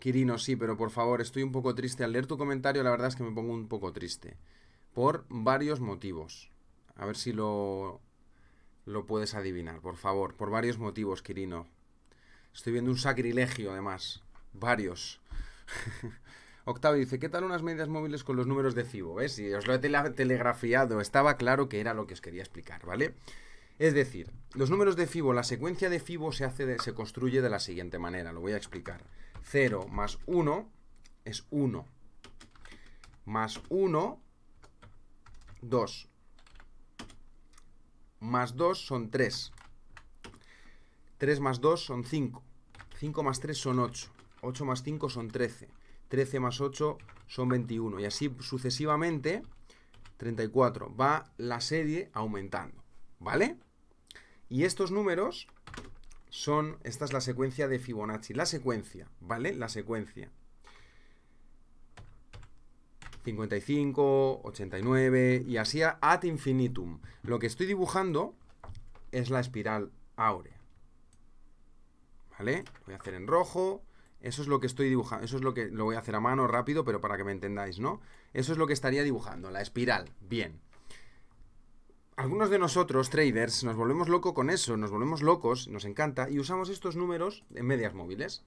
Quirino, sí, pero por favor, estoy un poco triste. Al leer tu comentario, la verdad es que me pongo un poco triste. Por varios motivos. A ver si lo, lo puedes adivinar, por favor, por varios motivos, Quirino. Estoy viendo un sacrilegio, además. Varios. Octavio dice, ¿qué tal unas medias móviles con los números de FIBO? ¿Ves? Y os lo he telegrafiado, estaba claro que era lo que os quería explicar, ¿vale? Es decir, los números de Fibo, la secuencia de Fibo se, hace se construye de la siguiente manera, lo voy a explicar. 0 más 1 es 1. Más 1, 2 más 2 son 3. 3 más 2 son 5. 5 más 3 son 8. 8 más 5 son 13. 13 más 8 son 21. Y así sucesivamente, 34. Va la serie aumentando. ¿Vale? Y estos números son, esta es la secuencia de Fibonacci. La secuencia, ¿vale? La secuencia. 55, 89 y así ad infinitum. Lo que estoy dibujando es la espiral áurea. ¿Vale? voy a hacer en rojo. Eso es lo que estoy dibujando. Eso es lo que lo voy a hacer a mano rápido, pero para que me entendáis, ¿no? Eso es lo que estaría dibujando, la espiral. Bien. Algunos de nosotros, traders, nos volvemos locos con eso, nos volvemos locos, nos encanta, y usamos estos números en medias móviles.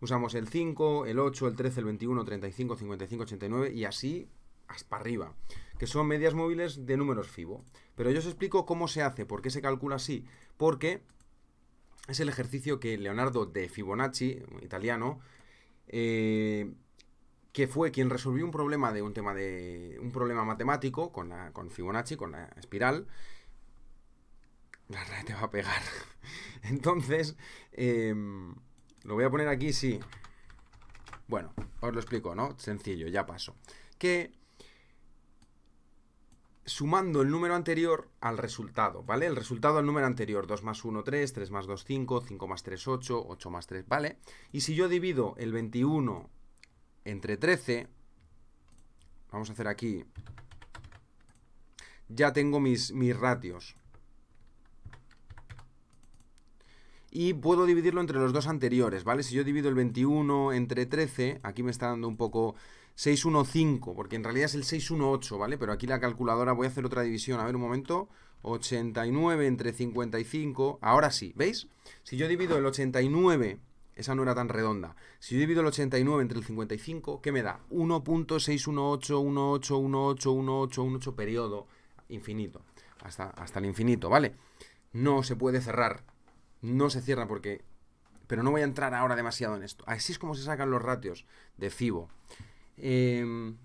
Usamos el 5, el 8, el 13, el 21, 35, 55, 89 y así hasta arriba, que son medias móviles de números FIBO. Pero yo os explico cómo se hace, por qué se calcula así, porque es el ejercicio que Leonardo de Fibonacci, italiano, eh, que fue quien resolvió un problema de un tema de un problema matemático con, la, con Fibonacci, con la espiral. La red te va a pegar. Entonces, em, lo voy a poner aquí, sí. Bueno, os lo explico, ¿no? Sencillo, ya paso. Que sumando el número anterior al resultado, ¿vale? El resultado al número anterior, 2 más 1, 3, 3 más 2, 5, 5 más 3, 8, 8 más 3, ¿vale? Y si yo divido el 21 entre 13, vamos a hacer aquí, ya tengo mis, mis ratios, y puedo dividirlo entre los dos anteriores, ¿vale? Si yo divido el 21 entre 13, aquí me está dando un poco 615, porque en realidad es el 618, ¿vale? Pero aquí la calculadora, voy a hacer otra división, a ver un momento, 89 entre 55, ahora sí, ¿veis? Si yo divido el 89, esa no era tan redonda, si yo divido el 89 entre el 55, ¿qué me da? 1.61818181818 periodo infinito, hasta, hasta el infinito, ¿vale? No se puede cerrar, no se cierra porque... Pero no voy a entrar ahora demasiado en esto. Así es como se sacan los ratios de FIBO. Em,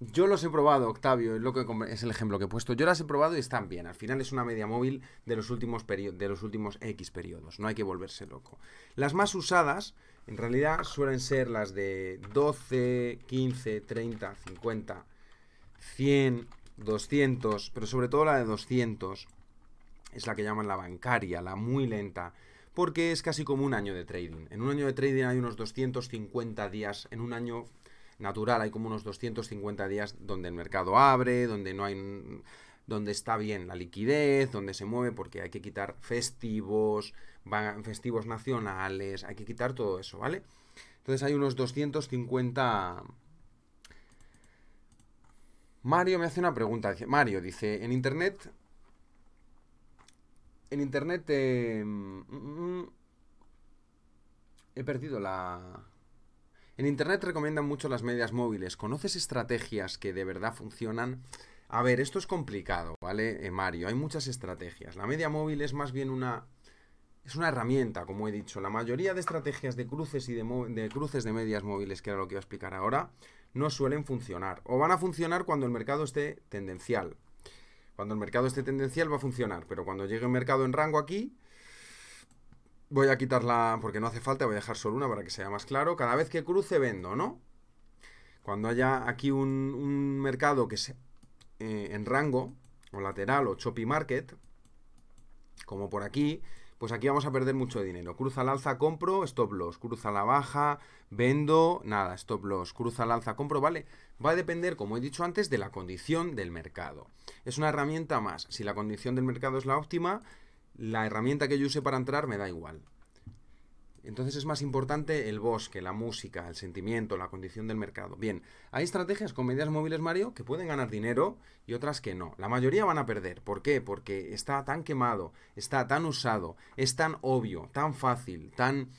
yo los he probado, Octavio, es, lo que, es el ejemplo que he puesto. Yo las he probado y están bien. Al final es una media móvil de los últimos, de los últimos X periodos. No hay que volverse loco. Las más usadas, en realidad, suelen ser las de 12, 15, 30, 50, 100, 200, pero sobre todo la de 200 es la que llaman la bancaria, la muy lenta, porque es casi como un año de trading. En un año de trading hay unos 250 días, en un año natural hay como unos 250 días donde el mercado abre, donde no hay donde está bien la liquidez, donde se mueve porque hay que quitar festivos, festivos nacionales, hay que quitar todo eso, ¿vale? Entonces hay unos 250 Mario me hace una pregunta. Mario dice, en internet en internet eh, mm, mm, mm, he perdido la... En internet recomiendan mucho las medias móviles. ¿Conoces estrategias que de verdad funcionan? A ver, esto es complicado, ¿vale, eh, Mario? Hay muchas estrategias. La media móvil es más bien una... Es una herramienta, como he dicho. La mayoría de estrategias de cruces y de, de cruces de medias móviles, que era lo que iba a explicar ahora, no suelen funcionar. O van a funcionar cuando el mercado esté tendencial. Cuando el mercado esté tendencial va a funcionar, pero cuando llegue un mercado en rango aquí, voy a quitarla porque no hace falta, voy a dejar solo una para que sea más claro. Cada vez que cruce vendo, ¿no? Cuando haya aquí un, mercado que se, eh, en rango, o lateral, o choppy market, como por aquí, pues aquí vamos a perder mucho dinero. Cruza la alza, compro, stop loss. Cruza la baja, vendo, nada, stop loss. Cruza la alza, compro, ¿vale? Va a depender, como he dicho antes, de la condición del mercado. Es una herramienta más. Si la condición del mercado es la óptima, la herramienta que yo use para entrar me da igual. Entonces es más importante el bosque, la música, el sentimiento, la condición del mercado. Bien, hay estrategias con medidas móviles, Mario, que pueden ganar dinero y otras que no. La mayoría van a perder. ¿Por qué? Porque está tan quemado, está tan usado, es tan obvio, tan fácil, tan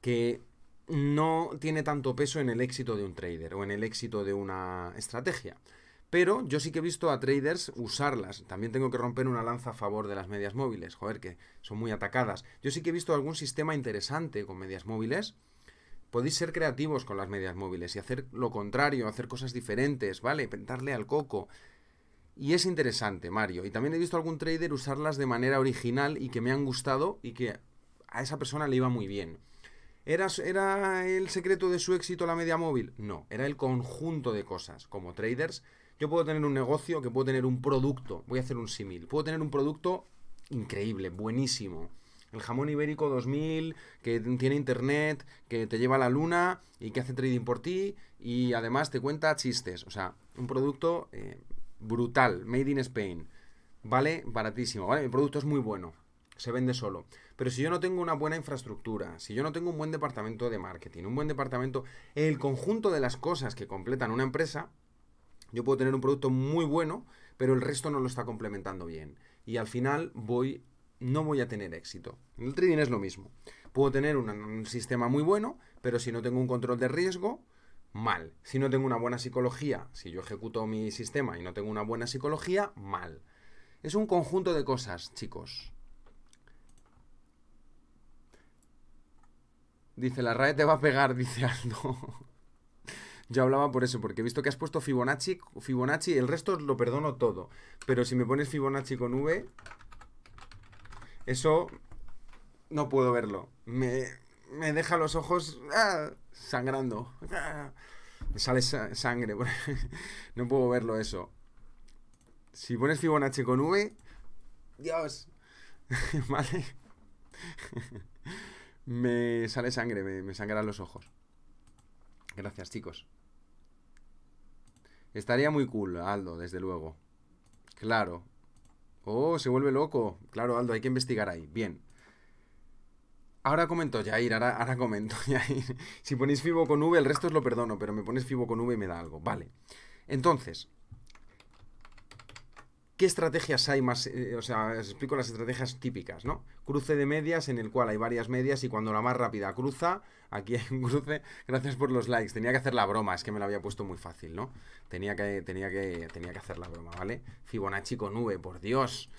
que no tiene tanto peso en el éxito de un trader o en el éxito de una estrategia. Pero yo sí que he visto a traders usarlas. También tengo que romper una lanza a favor de las medias móviles, joder, que son muy atacadas. Yo sí que he visto algún sistema interesante con medias móviles. Podéis ser creativos con las medias móviles y hacer lo contrario, hacer cosas diferentes, ¿vale? Pentarle al coco. Y es interesante, Mario. Y también he visto algún trader usarlas de manera original y que me han gustado y que a esa persona le iba muy bien. ¿Era, ¿Era el secreto de su éxito la media móvil? No, era el conjunto de cosas. Como traders yo puedo tener un negocio, que puedo tener un producto, voy a hacer un símil, puedo tener un producto increíble, buenísimo. El jamón ibérico 2000, que tiene internet, que te lleva a la luna y que hace trading por ti y además te cuenta chistes. O sea, un producto eh, brutal, made in Spain. Vale baratísimo, ¿vale? El producto es muy bueno, se vende solo. Pero si yo no tengo una buena infraestructura, si yo no tengo un buen departamento de marketing, un buen departamento, el conjunto de las cosas que completan una empresa, yo puedo tener un producto muy bueno, pero el resto no lo está complementando bien. Y al final voy, no voy a tener éxito. El trading es lo mismo. Puedo tener un, sistema muy bueno, pero si no tengo un control de riesgo, mal. Si no tengo una buena psicología, si yo ejecuto mi sistema y no tengo una buena psicología, mal. Es un conjunto de cosas, chicos. Dice, la RAE te va a pegar, dice Aldo. Yo hablaba por eso, porque he visto que has puesto Fibonacci, Fibonacci, el resto lo perdono todo. Pero si me pones Fibonacci con V, eso no puedo verlo. Me, deja los ojos ah, sangrando. Ah, me sale sangre. no puedo verlo eso. Si pones Fibonacci con V, Dios. vale. me sale sangre, me, me sangran los ojos. Gracias, chicos. Estaría muy cool, Aldo, desde luego. Claro. Oh, se vuelve loco. Claro, Aldo, hay que investigar ahí. Bien. Ahora comento Jair, ahora, ahora comento Jair. Si ponéis Fibo con V, el resto os lo perdono, pero me pones Fibo con V y me da algo. Vale. Entonces, ¿Qué estrategias hay más? Eh, o sea, os explico las estrategias típicas, ¿no? Cruce de medias en el cual hay varias medias y cuando la más rápida cruza, aquí hay un cruce, gracias por los likes, tenía que hacer la broma, es que me la había puesto muy fácil, ¿no? Tenía que, tenía que, tenía que hacer la broma, ¿vale? Fibonacci con V, por Dios.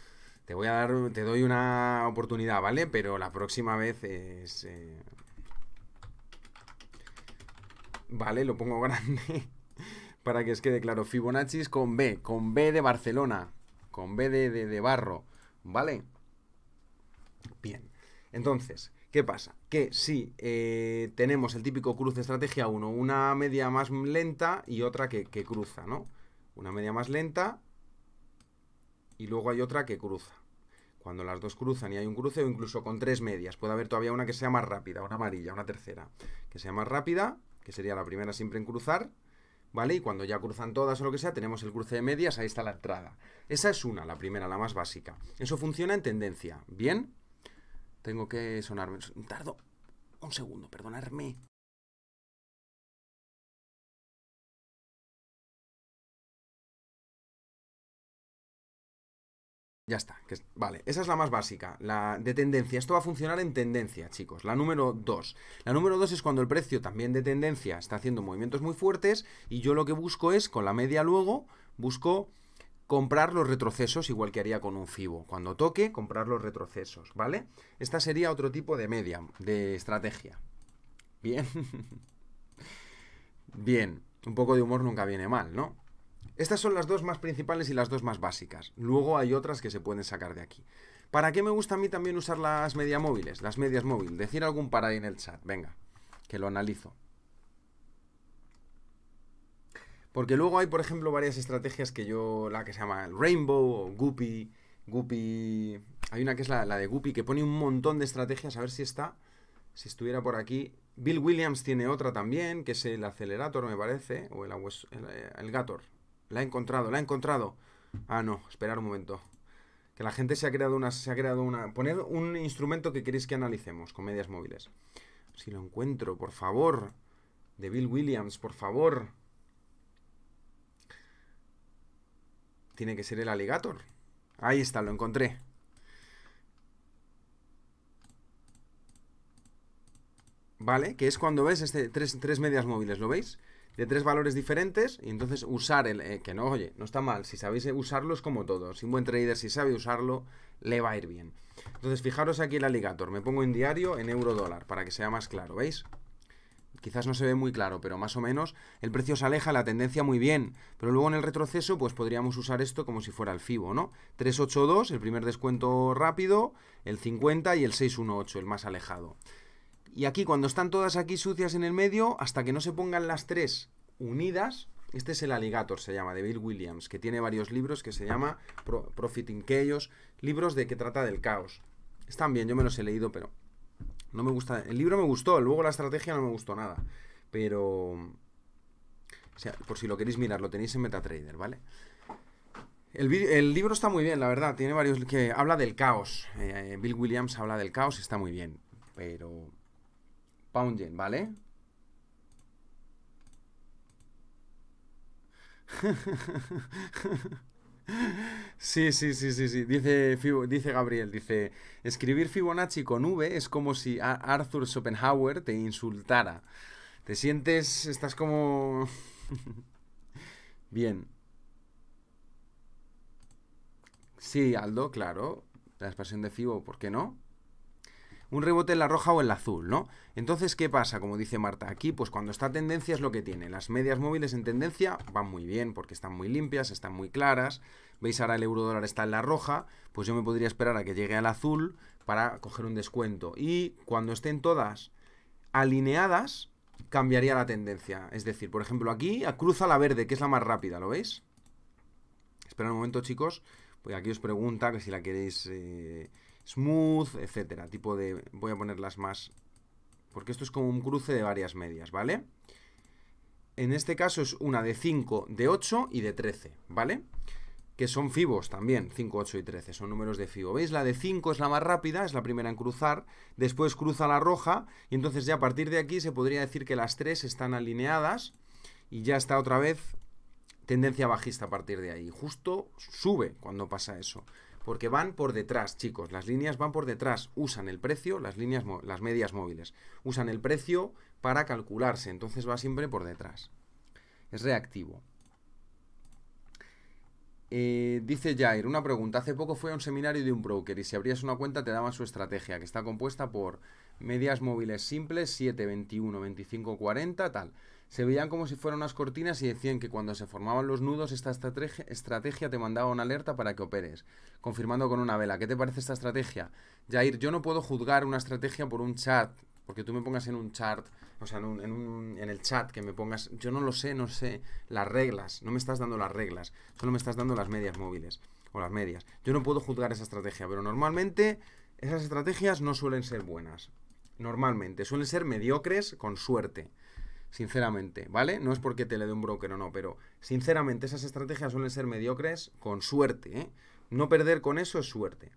Te voy a dar, te doy una oportunidad, ¿vale? Pero la próxima vez es... Eh, vale, lo pongo grande para que os quede claro. Fibonacci con B, con B de Barcelona con B de, barro, ¿vale? Bien, entonces, ¿qué pasa? Que si eh, tenemos el típico cruce estrategia 1, una media más lenta y otra que, que cruza, ¿no? Una media más lenta y luego hay otra que cruza. Cuando las dos cruzan y hay un cruce, o incluso con tres medias, puede haber todavía una que sea más rápida, una amarilla, una tercera, que sea más rápida, que sería la primera siempre en cruzar, ¿vale? Y cuando ya cruzan todas o lo que sea, tenemos el cruce de medias, ahí está la entrada. Esa es una, la primera, la más básica. Eso funciona en tendencia, ¿bien? Tengo que sonarme... Tardo un segundo, perdonarme. Ya está, que, vale, esa es la más básica, la de tendencia. Esto va a funcionar en tendencia, chicos. La número 2. La número 2 es cuando el precio también de tendencia está haciendo movimientos muy fuertes y yo lo que busco es, con la media luego, busco comprar los retrocesos igual que haría con un FIBO. Cuando toque, comprar los retrocesos, ¿vale? Esta sería otro tipo de media, de estrategia. Bien. Bien, un poco de humor nunca viene mal, ¿no? Estas son las dos más principales y las dos más básicas. Luego hay otras que se pueden sacar de aquí. ¿Para qué me gusta a mí también usar las medias móviles? Las medias móviles. Decir algún par ahí en el chat. Venga, que lo analizo. Porque luego hay, por ejemplo, varias estrategias que yo, la que se llama el Rainbow o Guppy, Guppy... Hay una que es la, de Guppy que pone un montón de estrategias, a ver si está, si estuviera por aquí. Bill Williams tiene otra también, que es el Accelerator, me parece, o el Gator, la he encontrado, la he encontrado. Ah, no, esperar un momento. Que la gente se ha creado una. Se ha creado una. Poned un instrumento que queréis que analicemos con medias móviles. Si lo encuentro, por favor. De Bill Williams, por favor. Tiene que ser el alligator. Ahí está, lo encontré. ¿Vale? Que es cuando ves este tres, tres medias móviles, ¿lo veis? de tres valores diferentes y entonces usar el... Eh, que no, oye, no está mal. Si sabéis usarlo es como todo. Si un buen trader si sabe usarlo, le va a ir bien. Entonces fijaros aquí el alligator. Me pongo en diario en euro dólar para que sea más claro, ¿veis? Quizás no se ve muy claro, pero más o menos el precio se aleja, la tendencia muy bien. Pero luego en el retroceso, pues podríamos usar esto como si fuera el FIBO, ¿no? 382, el primer descuento rápido, el 50 y el 618, el más alejado. Y aquí cuando están todas aquí sucias en el medio, hasta que no se pongan las tres unidas, este es el Alligator, se llama, de Bill Williams, que tiene varios libros que se llama Profiting, Chaos. libros de que trata del caos. Están bien, yo me los he leído, pero no me gusta. El libro me gustó, luego la estrategia no me gustó nada. Pero. O sea, por si lo queréis mirar, lo tenéis en MetaTrader, ¿vale? El, libro está muy bien, la verdad. Tiene varios que habla del caos. Eh, Bill Williams habla del caos, está muy bien. Pero ¿vale? Sí, sí, sí, sí, sí. Dice, dice Gabriel, dice, escribir Fibonacci con V es como si Arthur Schopenhauer te insultara. Te sientes, estás como... Bien. Sí, Aldo, claro. La expresión de Fibo, ¿por qué no? un rebote en la roja o en la azul, ¿no? Entonces, ¿qué pasa? Como dice Marta, aquí pues cuando está tendencia es lo que tiene. Las medias móviles en tendencia van muy bien porque están muy limpias, están muy claras. Veis ahora el euro dólar está en la roja, pues yo me podría esperar a que llegue al azul para coger un descuento. Y cuando estén todas alineadas, cambiaría la tendencia. Es decir, por ejemplo, aquí cruza la verde, que es la más rápida, ¿lo veis? Espera un momento, chicos, Pues aquí os pregunta que si la queréis... Eh, smooth, etcétera. Tipo de... Voy a ponerlas más... Porque esto es como un cruce de varias medias, ¿vale? En este caso es una de 5, de 8 y de 13, ¿vale? Que son fibos también, 5, 8 y 13, son números de fibo. ¿Veis? La de 5 es la más rápida, es la primera en cruzar, después cruza la roja, y entonces ya a partir de aquí se podría decir que las 3 están alineadas, y ya está otra vez tendencia bajista a partir de ahí. Justo sube cuando pasa eso porque van por detrás, chicos. Las líneas van por detrás, usan el precio, las líneas, las medias móviles, usan el precio para calcularse, entonces va siempre por detrás. Es reactivo. Eh, dice Jair, una pregunta. Hace poco fue a un seminario de un broker y si abrías una cuenta te daban su estrategia, que está compuesta por medias móviles simples, 7, 21, 25, 40, tal. Se veían como si fueran unas cortinas y decían que cuando se formaban los nudos esta estrategia te mandaba una alerta para que operes, confirmando con una vela. ¿Qué te parece esta estrategia? Jair, yo no puedo juzgar una estrategia por un chat, porque tú me pongas en un chat, o sea, en, en, en el chat que me pongas, yo no lo sé, no sé las reglas, no me estás dando las reglas, solo me estás dando las medias móviles o las medias. Yo no puedo juzgar esa estrategia, pero normalmente esas estrategias no suelen ser buenas. Normalmente, suelen ser mediocres con suerte. Sinceramente, ¿vale? No es porque te le dé un broker o no, pero sinceramente esas estrategias suelen ser mediocres con suerte, ¿eh? No perder con eso es suerte.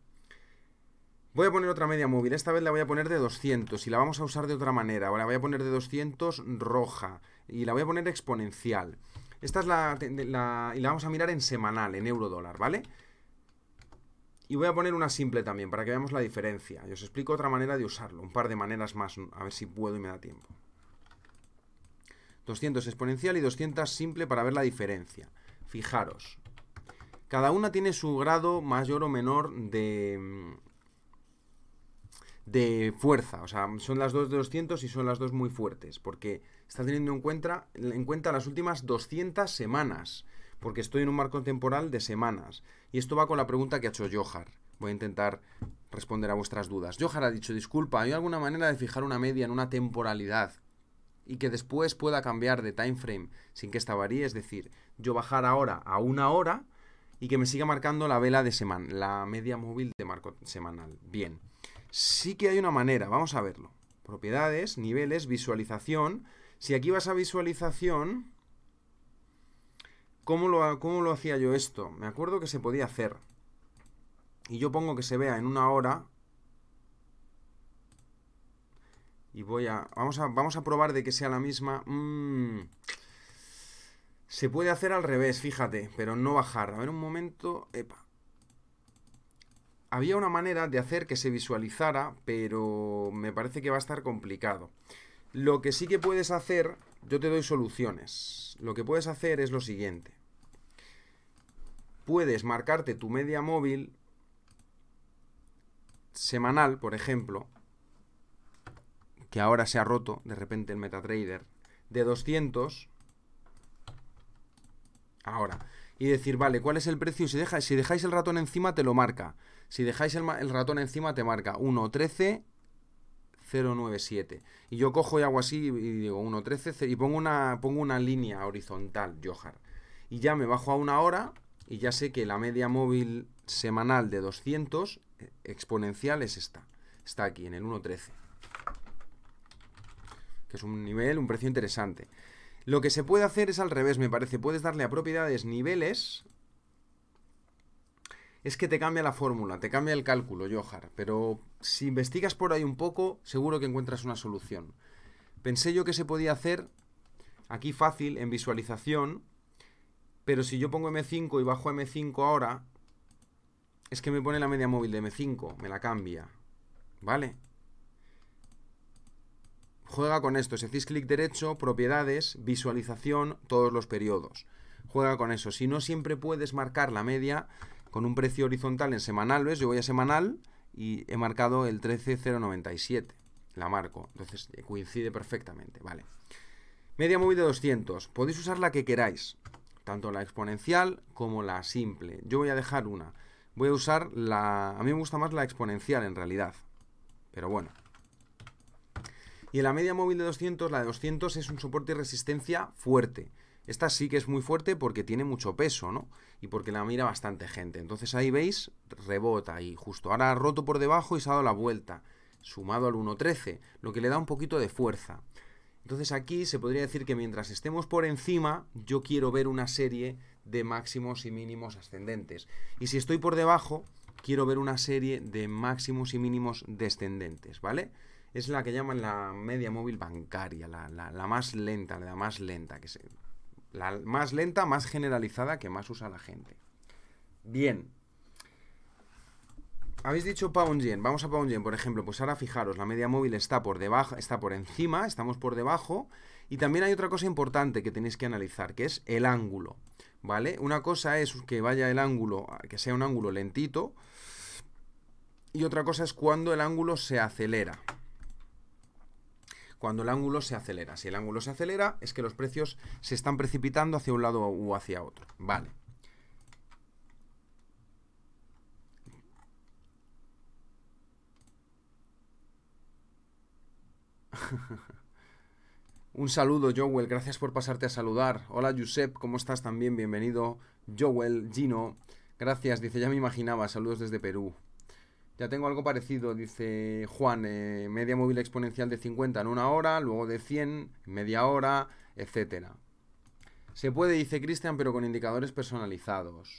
Voy a poner otra media móvil. Esta vez la voy a poner de 200 y la vamos a usar de otra manera. La voy a poner de 200 roja y la voy a poner exponencial. Esta es la, la y la vamos a mirar en semanal, en euro dólar, ¿vale? Y voy a poner una simple también para que veamos la diferencia. Y os explico otra manera de usarlo, un par de maneras más, a ver si puedo y me da tiempo. 200 exponencial y 200 simple para ver la diferencia. Fijaros, cada una tiene su grado mayor o menor de, mm, de fuerza. O sea, son las dos de 200 y son las dos muy fuertes. Porque está teniendo en cuenta, en cuenta las últimas 200 semanas. Porque estoy en un marco temporal de semanas. Y esto va con la pregunta que ha hecho Johar. Voy a intentar responder a vuestras dudas. Johar ha dicho, disculpa, ¿hay alguna manera de fijar una media en una temporalidad y que después pueda cambiar de time frame sin que esta varíe, es decir, yo bajar ahora a una hora y que me siga marcando la vela de semana, la media móvil de marco semanal. Bien, sí que hay una manera, vamos a verlo. Propiedades, niveles, visualización. Si aquí vas a visualización, ¿cómo lo, cómo lo hacía yo esto? Me acuerdo que se podía hacer. Y yo pongo que se vea en una hora Y voy a... Vamos a, vamos a probar de que sea la misma. Mm. Se puede hacer al revés, fíjate, pero no bajar. A ver un momento... Epa. Había una manera de hacer que se visualizara, pero me parece que va a estar complicado. Lo que sí que puedes hacer, yo te doy soluciones. Lo que puedes hacer es lo siguiente. Puedes marcarte tu media móvil semanal, por ejemplo, que ahora se ha roto de repente el MetaTrader, de 200, ahora, y decir, vale, ¿cuál es el precio? Si, si dejáis el ratón encima, te lo marca. Si dejáis el, ratón encima, te marca 1.13. 097. Y yo cojo y hago así y digo 1.13 y pongo una, pongo una línea horizontal, Johar. Y ya me bajo a una hora y ya sé que la media móvil semanal de 200 eh, exponencial es esta. Está aquí en el 1.13 que es un nivel, un precio interesante. Lo que se puede hacer es al revés, me parece. Puedes darle a propiedades niveles. Es que te cambia la fórmula, te cambia el cálculo, Johar. Pero si investigas por ahí un poco, seguro que encuentras una solución. Pensé yo que se podía hacer aquí fácil, en visualización. Pero si yo pongo M5 y bajo M5 ahora, es que me pone la media móvil de M5, me la cambia. ¿Vale? Juega con esto, si hacéis clic derecho, propiedades, visualización, todos los periodos. Juega con eso. Si no siempre puedes marcar la media con un precio horizontal en semanal, ¿ves? Yo voy a semanal y he marcado el 13097. La marco, entonces eh, coincide perfectamente, vale. Media móvil de 200. Podéis usar la que queráis, tanto la exponencial como la simple. Yo voy a dejar una. Voy a usar la... A mí me gusta más la exponencial en realidad. Pero bueno, y en la media móvil de 200, la de 200 es un soporte y resistencia fuerte. Esta sí que es muy fuerte porque tiene mucho peso, ¿no? Y porque la mira bastante gente. Entonces ahí veis, rebota y justo ahora ha roto por debajo y se ha dado la vuelta, sumado al 1.13, lo que le da un poquito de fuerza. Entonces aquí se podría decir que mientras estemos por encima, yo quiero ver una serie de máximos y mínimos ascendentes. Y si estoy por debajo, quiero ver una serie de máximos y mínimos descendentes, ¿vale? es la que llaman la media móvil bancaria, la, más lenta, la más lenta, que se, la más lenta, más generalizada, que más usa la gente. Bien. Habéis dicho pound vamos a pound por ejemplo, pues ahora fijaros, la media móvil está por debajo, está por encima, estamos por debajo, y también hay otra cosa importante que tenéis que analizar, que es el ángulo, ¿vale? Una cosa es que vaya el ángulo, que sea un ángulo lentito, y otra cosa es cuando el ángulo se acelera, cuando el ángulo se acelera. Si el ángulo se acelera, es que los precios se están precipitando hacia un lado u hacia otro. Vale. Un saludo, Joel. Gracias por pasarte a saludar. Hola, Josep. ¿Cómo estás también? Bienvenido. Joel, Gino. Gracias. Dice, ya me imaginaba. Saludos desde Perú. Ya tengo algo parecido, dice Juan, eh, media móvil exponencial de 50 en una hora, luego de 100, media hora, etcétera. Se puede, dice Cristian, pero con indicadores personalizados.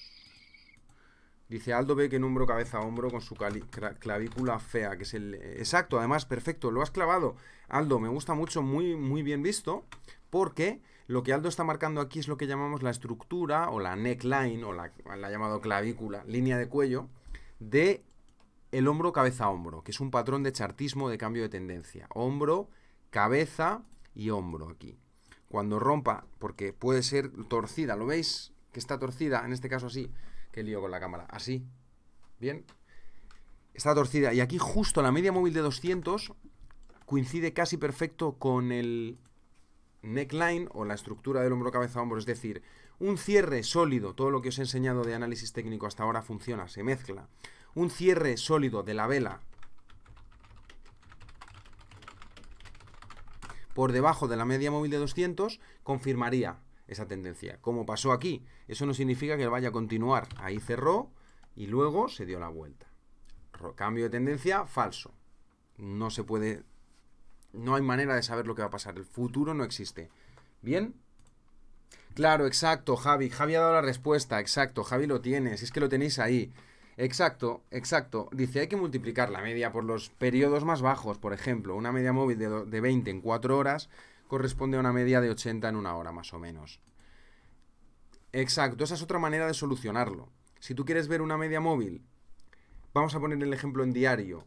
Dice Aldo ve que hombro, cabeza a hombro con su clavícula fea, que es el... Exacto, además, perfecto, lo has clavado. Aldo, me gusta mucho, muy, muy bien visto, porque lo que Aldo está marcando aquí es lo que llamamos la estructura o la neckline, o la, la llamado clavícula, línea de cuello, de el hombro cabeza a hombro, que es un patrón de chartismo de cambio de tendencia. Hombro, cabeza y hombro aquí. Cuando rompa, porque puede ser torcida, ¿lo veis? Que está torcida, en este caso así. Qué lío con la cámara, así. Bien. Está torcida. Y aquí justo la media móvil de 200 coincide casi perfecto con el neckline o la estructura del hombro cabeza hombro. Es decir, un cierre sólido, todo lo que os he enseñado de análisis técnico hasta ahora funciona, se mezcla un cierre sólido de la vela por debajo de la media móvil de 200 confirmaría esa tendencia. Como pasó aquí, eso no significa que vaya a continuar. Ahí cerró y luego se dio la vuelta. Cambio de tendencia, falso. No se puede, no hay manera de saber lo que va a pasar. El futuro no existe. ¿Bien? Claro, exacto, Javi. Javi ha dado la respuesta, exacto. Javi lo tienes, es que lo tenéis ahí. Exacto, exacto. Dice, hay que multiplicar la media por los periodos más bajos. Por ejemplo, una media móvil de, 20 en 4 horas corresponde a una media de 80 en una hora, más o menos. Exacto, esa es otra manera de solucionarlo. Si tú quieres ver una media móvil, vamos a poner el ejemplo en diario,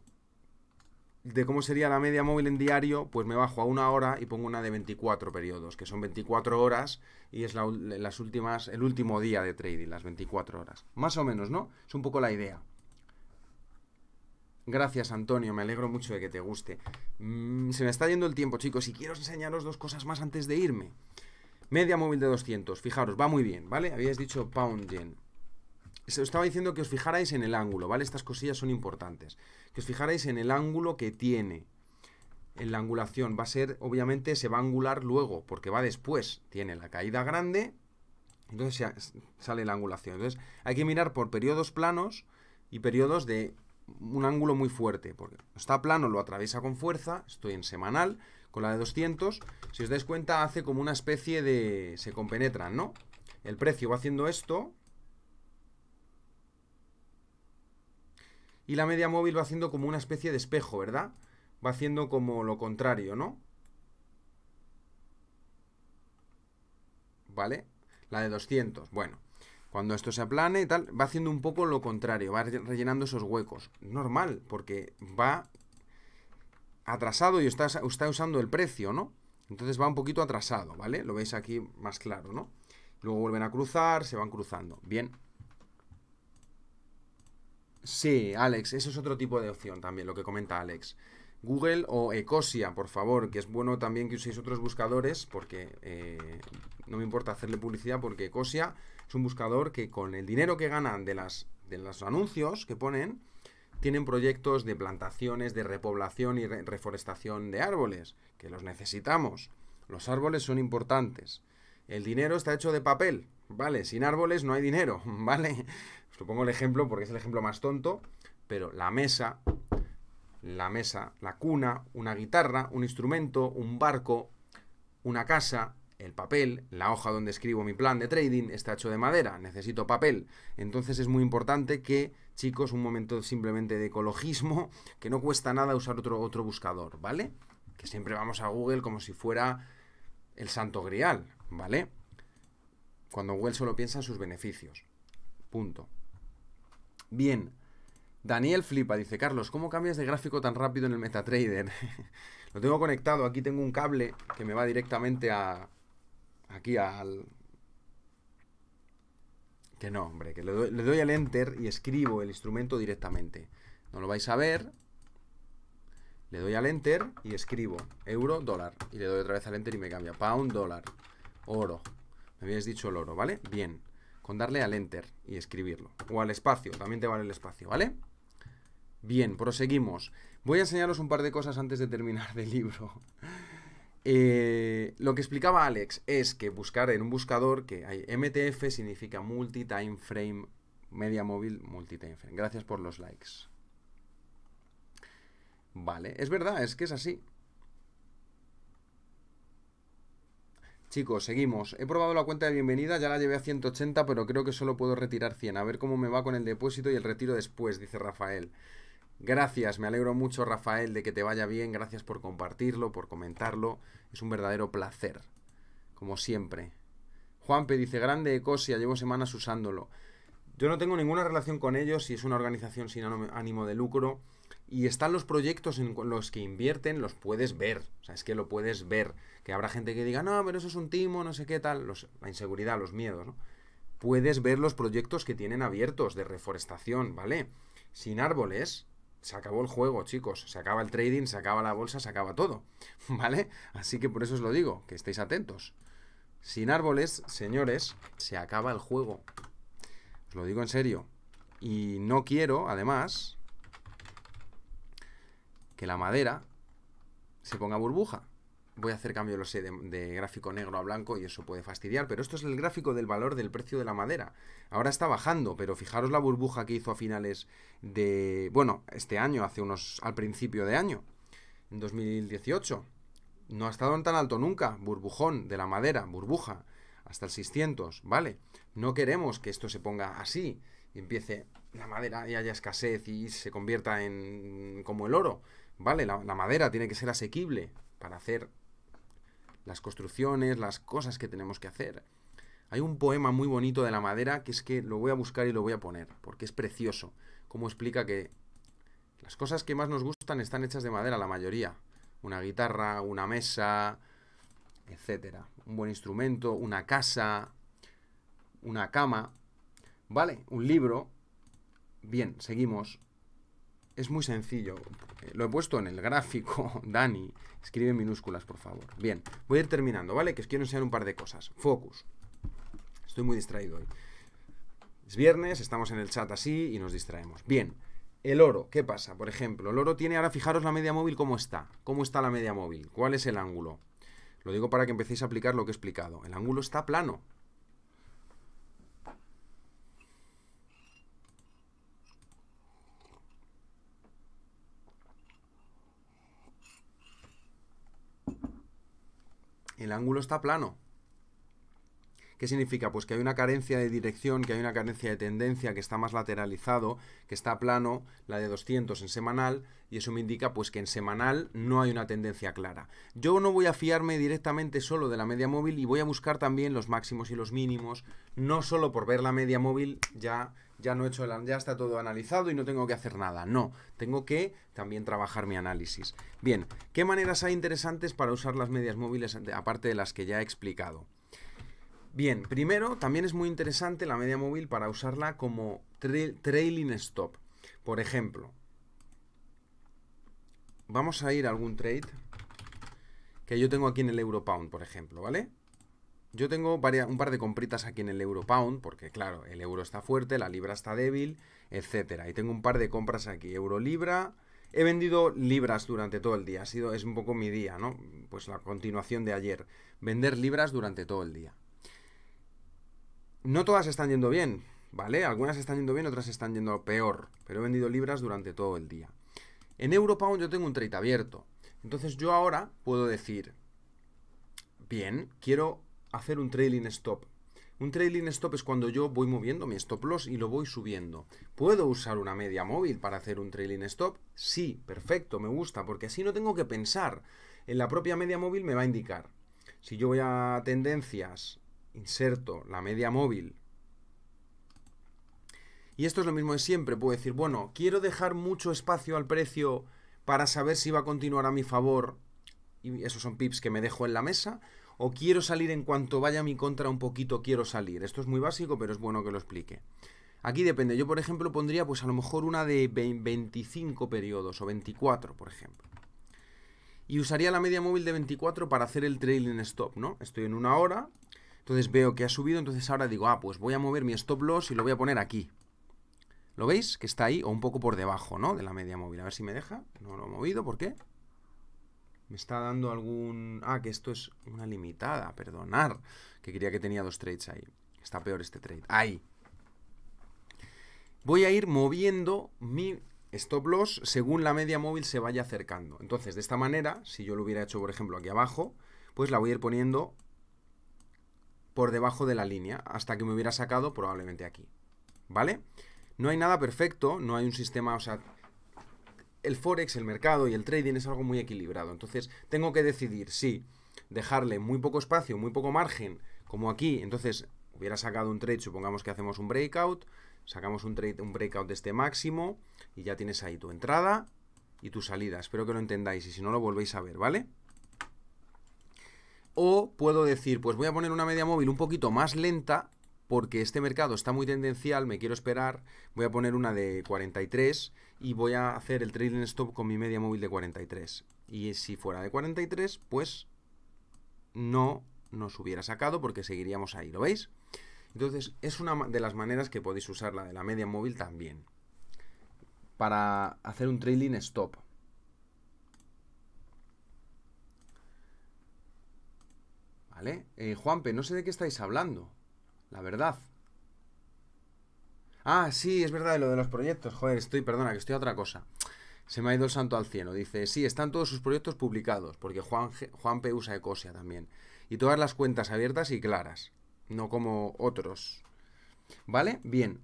de cómo sería la media móvil en diario, pues me bajo a una hora y pongo una de 24 periodos, que son 24 horas y es las últimas, el último día de trading, las 24 horas. Más o menos, ¿no? Es un poco la idea. Gracias, Antonio. Me alegro mucho de que te guste. Mm, se me está yendo el tiempo, chicos, y quiero enseñaros dos cosas más antes de irme. Media móvil de 200. Fijaros, va muy bien, ¿vale? Habíais dicho pound yen os estaba diciendo que os fijarais en el ángulo, ¿vale? Estas cosillas son importantes. Que os fijarais en el ángulo que tiene. En la angulación va a ser, obviamente, se va a angular luego, porque va después. Tiene la caída grande, entonces sale la angulación. Entonces hay que mirar por periodos planos y periodos de un ángulo muy fuerte, porque está plano, lo atraviesa con fuerza, estoy en semanal, con la de 200, si os dais cuenta hace como una especie de... se compenetran, ¿no? El precio va haciendo esto, Y la media móvil va haciendo como una especie de espejo, ¿verdad? Va haciendo como lo contrario, ¿no? ¿Vale? La de 200, bueno. Cuando esto se aplane y tal, va haciendo un poco lo contrario, va rellenando esos huecos. Normal, porque va atrasado y está, está usando el precio, ¿no? Entonces va un poquito atrasado, ¿vale? Lo veis aquí más claro, ¿no? Luego vuelven a cruzar, se van cruzando. Bien. Sí, Alex, eso es otro tipo de opción también, lo que comenta Alex. Google o Ecosia, por favor, que es bueno también que uséis otros buscadores, porque eh, no me importa hacerle publicidad, porque Ecosia es un buscador que con el dinero que ganan de, las, de los anuncios que ponen, tienen proyectos de plantaciones, de repoblación y reforestación de árboles, que los necesitamos. Los árboles son importantes. El dinero está hecho de papel, ¿vale? Sin árboles no hay dinero, ¿vale? Os lo pongo el ejemplo porque es el ejemplo más tonto, pero la mesa, la mesa, la cuna, una guitarra, un instrumento, un barco, una casa, el papel, la hoja donde escribo mi plan de trading está hecho de madera, necesito papel. Entonces es muy importante que, chicos, un momento simplemente de ecologismo, que no cuesta nada usar otro, otro buscador, ¿vale? Que siempre vamos a Google como si fuera el santo grial, ¿vale? Cuando Google solo piensa en sus beneficios. Punto. Bien. Daniel flipa, dice Carlos, ¿cómo cambias de gráfico tan rápido en el MetaTrader? Lo tengo conectado, aquí tengo un cable que me va directamente a. Aquí al. Que no, hombre, que le doy, al enter y escribo el instrumento directamente. No lo vais a ver. Le doy al enter y escribo euro, dólar. Y le doy otra vez al enter y me cambia. Pound, dólar. Oro. Me habéis dicho el oro, ¿vale? Bien con darle al Enter y escribirlo. O al espacio, también te vale el espacio, ¿vale? Bien, proseguimos. Voy a enseñaros un par de cosas antes de terminar del libro. Eh, lo que explicaba Alex es que buscar en un buscador que hay MTF significa Multi Time Frame Media Móvil Multi Time Frame. Gracias por los likes. Vale, es verdad, es que es así. Chicos, seguimos. He probado la cuenta de bienvenida, ya la llevé a 180, pero creo que solo puedo retirar 100. A ver cómo me va con el depósito y el retiro después, dice Rafael. Gracias, me alegro mucho Rafael de que te vaya bien, gracias por compartirlo, por comentarlo, es un verdadero placer, como siempre. Juanpe dice, grande Ecosia, llevo semanas usándolo. Yo no tengo ninguna relación con ellos y es una organización sin ánimo de lucro y están los proyectos en los que invierten, los puedes ver. O sea, es que lo puedes ver. Que habrá gente que diga, no, pero eso es un timo, no sé qué tal. la inseguridad, los miedos, ¿no? Puedes ver los proyectos que tienen abiertos de reforestación, ¿vale? Sin árboles, se acabó el juego, chicos. Se acaba el trading, se acaba la bolsa, se acaba todo, ¿vale? Así que por eso os lo digo, que estéis atentos. Sin árboles, señores, se acaba el juego. Os lo digo en serio. Y no quiero, además, la madera se ponga burbuja. Voy a hacer cambio, lo sé, de, gráfico negro a blanco y eso puede fastidiar, pero esto es el gráfico del valor del precio de la madera. Ahora está bajando, pero fijaros la burbuja que hizo a finales de, bueno, este año, hace unos, al principio de año, en 2018. No ha estado tan alto nunca, burbujón de la madera, burbuja, hasta el 600, ¿vale? No queremos que esto se ponga así y empiece la madera y haya escasez y se convierta en como el oro. Vale, la, madera tiene que ser asequible para hacer las construcciones, las cosas que tenemos que hacer. Hay un poema muy bonito de la madera que es que lo voy a buscar y lo voy a poner, porque es precioso. Como explica que las cosas que más nos gustan están hechas de madera, la mayoría. Una guitarra, una mesa, etcétera. Un buen instrumento, una casa, una cama. Vale, un libro. Bien, seguimos es muy sencillo. Eh, lo he puesto en el gráfico, Dani. Escribe minúsculas, por favor. Bien, voy a ir terminando, ¿vale? Que os quiero enseñar un par de cosas. Focus. Estoy muy distraído hoy. Es viernes, estamos en el chat así y nos distraemos. Bien, el oro, ¿qué pasa? Por ejemplo, el oro tiene, ahora fijaros la media móvil cómo está. ¿Cómo está la media móvil? ¿Cuál es el ángulo? Lo digo para que empecéis a aplicar lo que he explicado. El ángulo está plano. el ángulo está plano. ¿Qué significa? Pues que hay una carencia de dirección, que hay una carencia de tendencia, que está más lateralizado, que está plano, la de 200 en semanal, y eso me indica pues que en semanal no hay una tendencia clara. Yo no voy a fiarme directamente solo de la media móvil y voy a buscar también los máximos y los mínimos, no solo por ver la media móvil ya ya no he hecho el, ya está todo analizado y no tengo que hacer nada. No, tengo que también trabajar mi análisis. Bien, ¿qué maneras hay interesantes para usar las medias móviles aparte de las que ya he explicado? Bien, primero, también es muy interesante la media móvil para usarla como trailing stop. Por ejemplo, vamos a ir a algún trade que yo tengo aquí en el euro pound, por ejemplo, ¿vale? Yo tengo un par de compritas aquí en el euro pound, porque claro, el euro está fuerte, la libra está débil, etcétera. Y tengo un par de compras aquí, euro libra. He vendido libras durante todo el día, ha sido, es un poco mi día, ¿no? Pues la continuación de ayer, vender libras durante todo el día. No todas están yendo bien, ¿vale? Algunas están yendo bien, otras están yendo peor. Pero he vendido libras durante todo el día. En Europound yo tengo un trade abierto. Entonces yo ahora puedo decir, bien, quiero hacer un trailing stop. Un trailing stop es cuando yo voy moviendo mi stop loss y lo voy subiendo. ¿Puedo usar una media móvil para hacer un trailing stop? Sí, perfecto, me gusta, porque así no tengo que pensar. En la propia media móvil me va a indicar. Si yo voy a tendencias inserto la media móvil. Y esto es lo mismo de siempre. Puedo decir, bueno, quiero dejar mucho espacio al precio para saber si va a continuar a mi favor. Y esos son pips que me dejo en la mesa. O quiero salir en cuanto vaya a mi contra un poquito, quiero salir. Esto es muy básico, pero es bueno que lo explique. Aquí depende. Yo, por ejemplo, pondría pues a lo mejor una de 25 periodos o 24, por ejemplo. Y usaría la media móvil de 24 para hacer el trailing stop, ¿no? Estoy en una hora, entonces veo que ha subido, entonces ahora digo, ah, pues voy a mover mi stop loss y lo voy a poner aquí. ¿Lo veis? Que está ahí o un poco por debajo, ¿no? De la media móvil. A ver si me deja. No lo he movido, ¿por qué? Me está dando algún... Ah, que esto es una limitada, perdonar. Que quería que tenía dos trades ahí. Está peor este trade. Ahí. Voy a ir moviendo mi stop loss según la media móvil se vaya acercando. Entonces, de esta manera, si yo lo hubiera hecho, por ejemplo, aquí abajo, pues la voy a ir poniendo por debajo de la línea, hasta que me hubiera sacado probablemente aquí, ¿vale? No hay nada perfecto, no hay un sistema, o sea, el forex, el mercado y el trading es algo muy equilibrado, entonces tengo que decidir si dejarle muy poco espacio, muy poco margen, como aquí, entonces hubiera sacado un trade, supongamos que hacemos un breakout, sacamos un, trade, un breakout de este máximo y ya tienes ahí tu entrada y tu salida. Espero que lo entendáis y si no lo volvéis a ver, ¿vale? O puedo decir, pues voy a poner una media móvil un poquito más lenta porque este mercado está muy tendencial, me quiero esperar, voy a poner una de 43 y voy a hacer el trailing stop con mi media móvil de 43. Y si fuera de 43, pues no nos hubiera sacado porque seguiríamos ahí, ¿lo veis? Entonces es una de las maneras que podéis usar la de la media móvil también para hacer un trailing stop. Eh, Juanpe, no sé de qué estáis hablando. La verdad. Ah, sí, es verdad, lo de los proyectos. Joder, estoy, perdona, que estoy a otra cosa. Se me ha ido el santo al cielo. Dice, sí, están todos sus proyectos publicados, porque Juan, Juanpe usa Ecosia también. Y todas las cuentas abiertas y claras, no como otros. ¿Vale? Bien.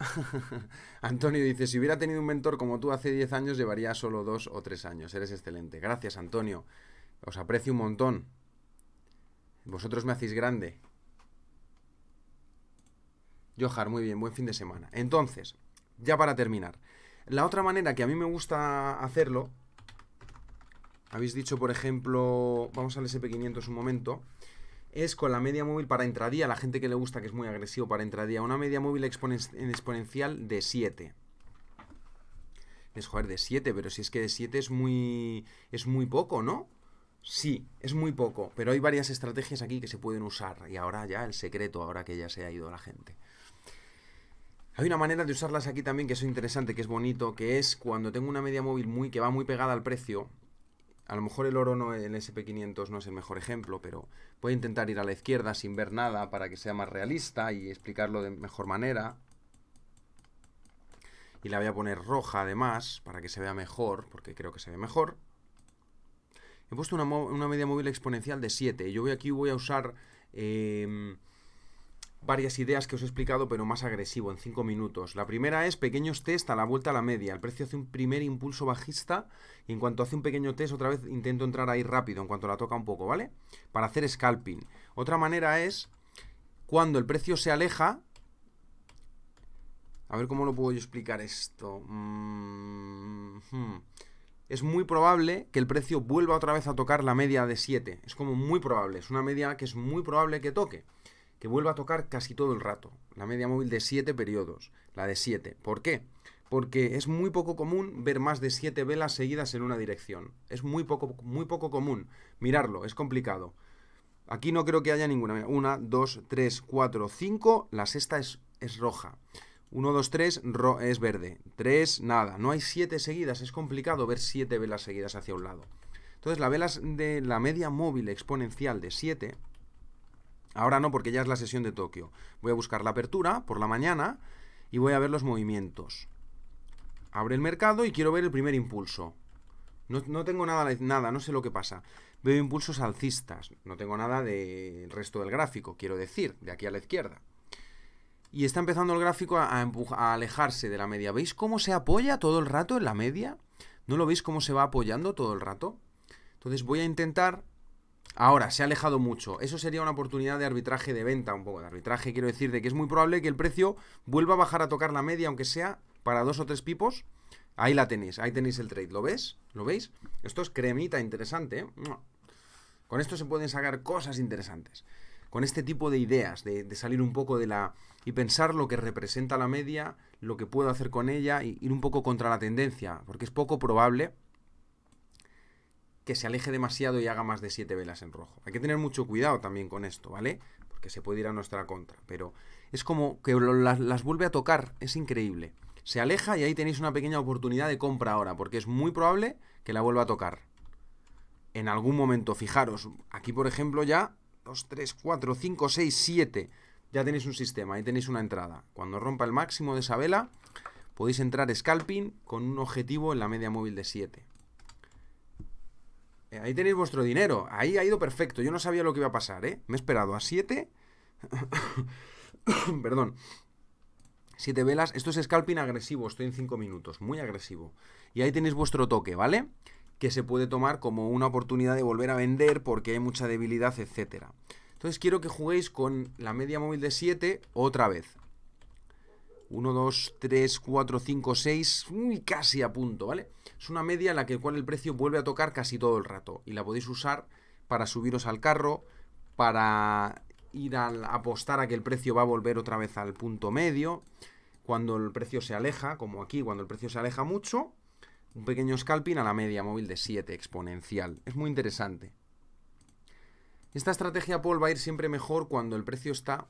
Antonio dice, si hubiera tenido un mentor como tú hace 10 años, llevaría solo 2 o 3 años. Eres excelente. Gracias, Antonio. Os aprecio un montón. Vosotros me hacéis grande. Johar, muy bien, buen fin de semana. Entonces, ya para terminar. La otra manera que a mí me gusta hacerlo, habéis dicho, por ejemplo, vamos al SP500 un momento, es con la media móvil para entradía. la gente que le gusta que es muy agresivo para entradía. una media móvil exponencial de 7. Es joder, de 7, pero si es que de 7 es muy, es muy poco, ¿no? Sí, es muy poco, pero hay varias estrategias aquí que se pueden usar. Y ahora ya el secreto, ahora que ya se ha ido la gente. Hay una manera de usarlas aquí también que es interesante, que es bonito, que es cuando tengo una media móvil muy que va muy pegada al precio. A lo mejor el oro no, el SP500 no es el mejor ejemplo, pero voy a intentar ir a la izquierda sin ver nada para que sea más realista y explicarlo de mejor manera. Y la voy a poner roja además para que se vea mejor, porque creo que se ve mejor he puesto una, media móvil exponencial de 7. Yo voy aquí voy a usar eh, varias ideas que os he explicado, pero más agresivo, en 5 minutos. La primera es pequeños test a la vuelta a la media. El precio hace un primer impulso bajista y en cuanto hace un pequeño test, otra vez intento entrar ahí rápido, en cuanto la toca un poco, ¿vale? Para hacer scalping. Otra manera es cuando el precio se aleja. A ver cómo lo puedo yo explicar esto. Mm, hmm es muy probable que el precio vuelva otra vez a tocar la media de 7. Es como muy probable, es una media que es muy probable que toque, que vuelva a tocar casi todo el rato, la media móvil de 7 periodos, la de 7. ¿Por qué? Porque es muy poco común ver más de 7 velas seguidas en una dirección. Es muy poco, muy poco común. Mirarlo, es complicado. Aquí no creo que haya ninguna. Una, dos, tres, cuatro, cinco. La sexta es, es roja. 1, 2, 3 es verde. 3, nada. No hay 7 seguidas. Es complicado ver 7 velas seguidas hacia un lado. Entonces la velas de la media móvil exponencial de 7... Ahora no, porque ya es la sesión de Tokio. Voy a buscar la apertura por la mañana y voy a ver los movimientos. Abre el mercado y quiero ver el primer impulso. No, tengo nada, nada, no sé lo que pasa. Veo impulsos alcistas. No tengo nada del resto del gráfico, quiero decir, de aquí a la izquierda y está empezando el gráfico a, alejarse de la media. ¿Veis cómo se apoya todo el rato en la media? ¿No lo veis cómo se va apoyando todo el rato? Entonces voy a intentar... Ahora, se ha alejado mucho. Eso sería una oportunidad de arbitraje de venta, un poco de arbitraje, quiero decir, de que es muy probable que el precio vuelva a bajar a tocar la media, aunque sea para dos o tres pipos. Ahí la tenéis, ahí tenéis el trade. ¿Lo ves? ¿Lo veis? Esto es cremita interesante. ¿eh? Con esto se pueden sacar cosas interesantes con este tipo de ideas, de, salir un poco de la... y pensar lo que representa la media, lo que puedo hacer con ella, y ir un poco contra la tendencia, porque es poco probable que se aleje demasiado y haga más de siete velas en rojo. Hay que tener mucho cuidado también con esto, ¿vale? Porque se puede ir a nuestra contra, pero es como que las, las vuelve a tocar, es increíble. Se aleja y ahí tenéis una pequeña oportunidad de compra ahora, porque es muy probable que la vuelva a tocar. En algún momento, fijaros, aquí por ejemplo ya 2, 3, 4, 5, 6, 7. Ya tenéis un sistema, ahí tenéis una entrada. Cuando rompa el máximo de esa vela, podéis entrar scalping con un objetivo en la media móvil de 7. Eh, ahí tenéis vuestro dinero. Ahí ha ido perfecto. Yo no sabía lo que iba a pasar, ¿eh? Me he esperado a 7. Perdón. 7 velas. Esto es scalping agresivo. Estoy en 5 minutos. Muy agresivo. Y ahí tenéis vuestro toque, ¿vale? que se puede tomar como una oportunidad de volver a vender porque hay mucha debilidad, etc. Entonces quiero que juguéis con la media móvil de 7 otra vez. 1, 2, 3, 4, 5, 6, casi a punto, ¿vale? Es una media en la que, cual el precio vuelve a tocar casi todo el rato y la podéis usar para subiros al carro, para ir a apostar a que el precio va a volver otra vez al punto medio, cuando el precio se aleja, como aquí, cuando el precio se aleja mucho, un pequeño scalping a la media móvil de 7 exponencial. Es muy interesante. Esta estrategia Paul va a ir siempre mejor cuando el precio está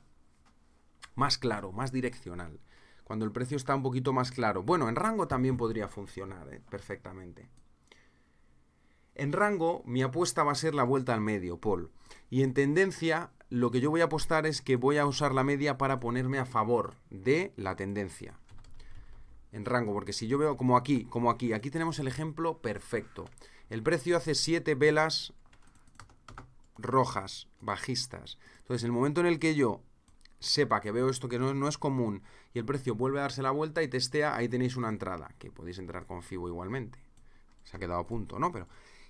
más claro, más direccional. Cuando el precio está un poquito más claro. Bueno, en rango también podría funcionar ¿eh? perfectamente. En rango, mi apuesta va a ser la vuelta al medio, Paul. Y en tendencia, lo que yo voy a apostar es que voy a usar la media para ponerme a favor de la tendencia en rango, porque si yo veo como aquí, como aquí, aquí tenemos el ejemplo perfecto. El precio hace 7 velas rojas, bajistas. Entonces, en el momento en el que yo sepa que veo esto que no, no, es común y el precio vuelve a darse la vuelta y testea, ahí tenéis una entrada, que podéis entrar con FIBO igualmente. Se ha quedado a punto, ¿no? Pero,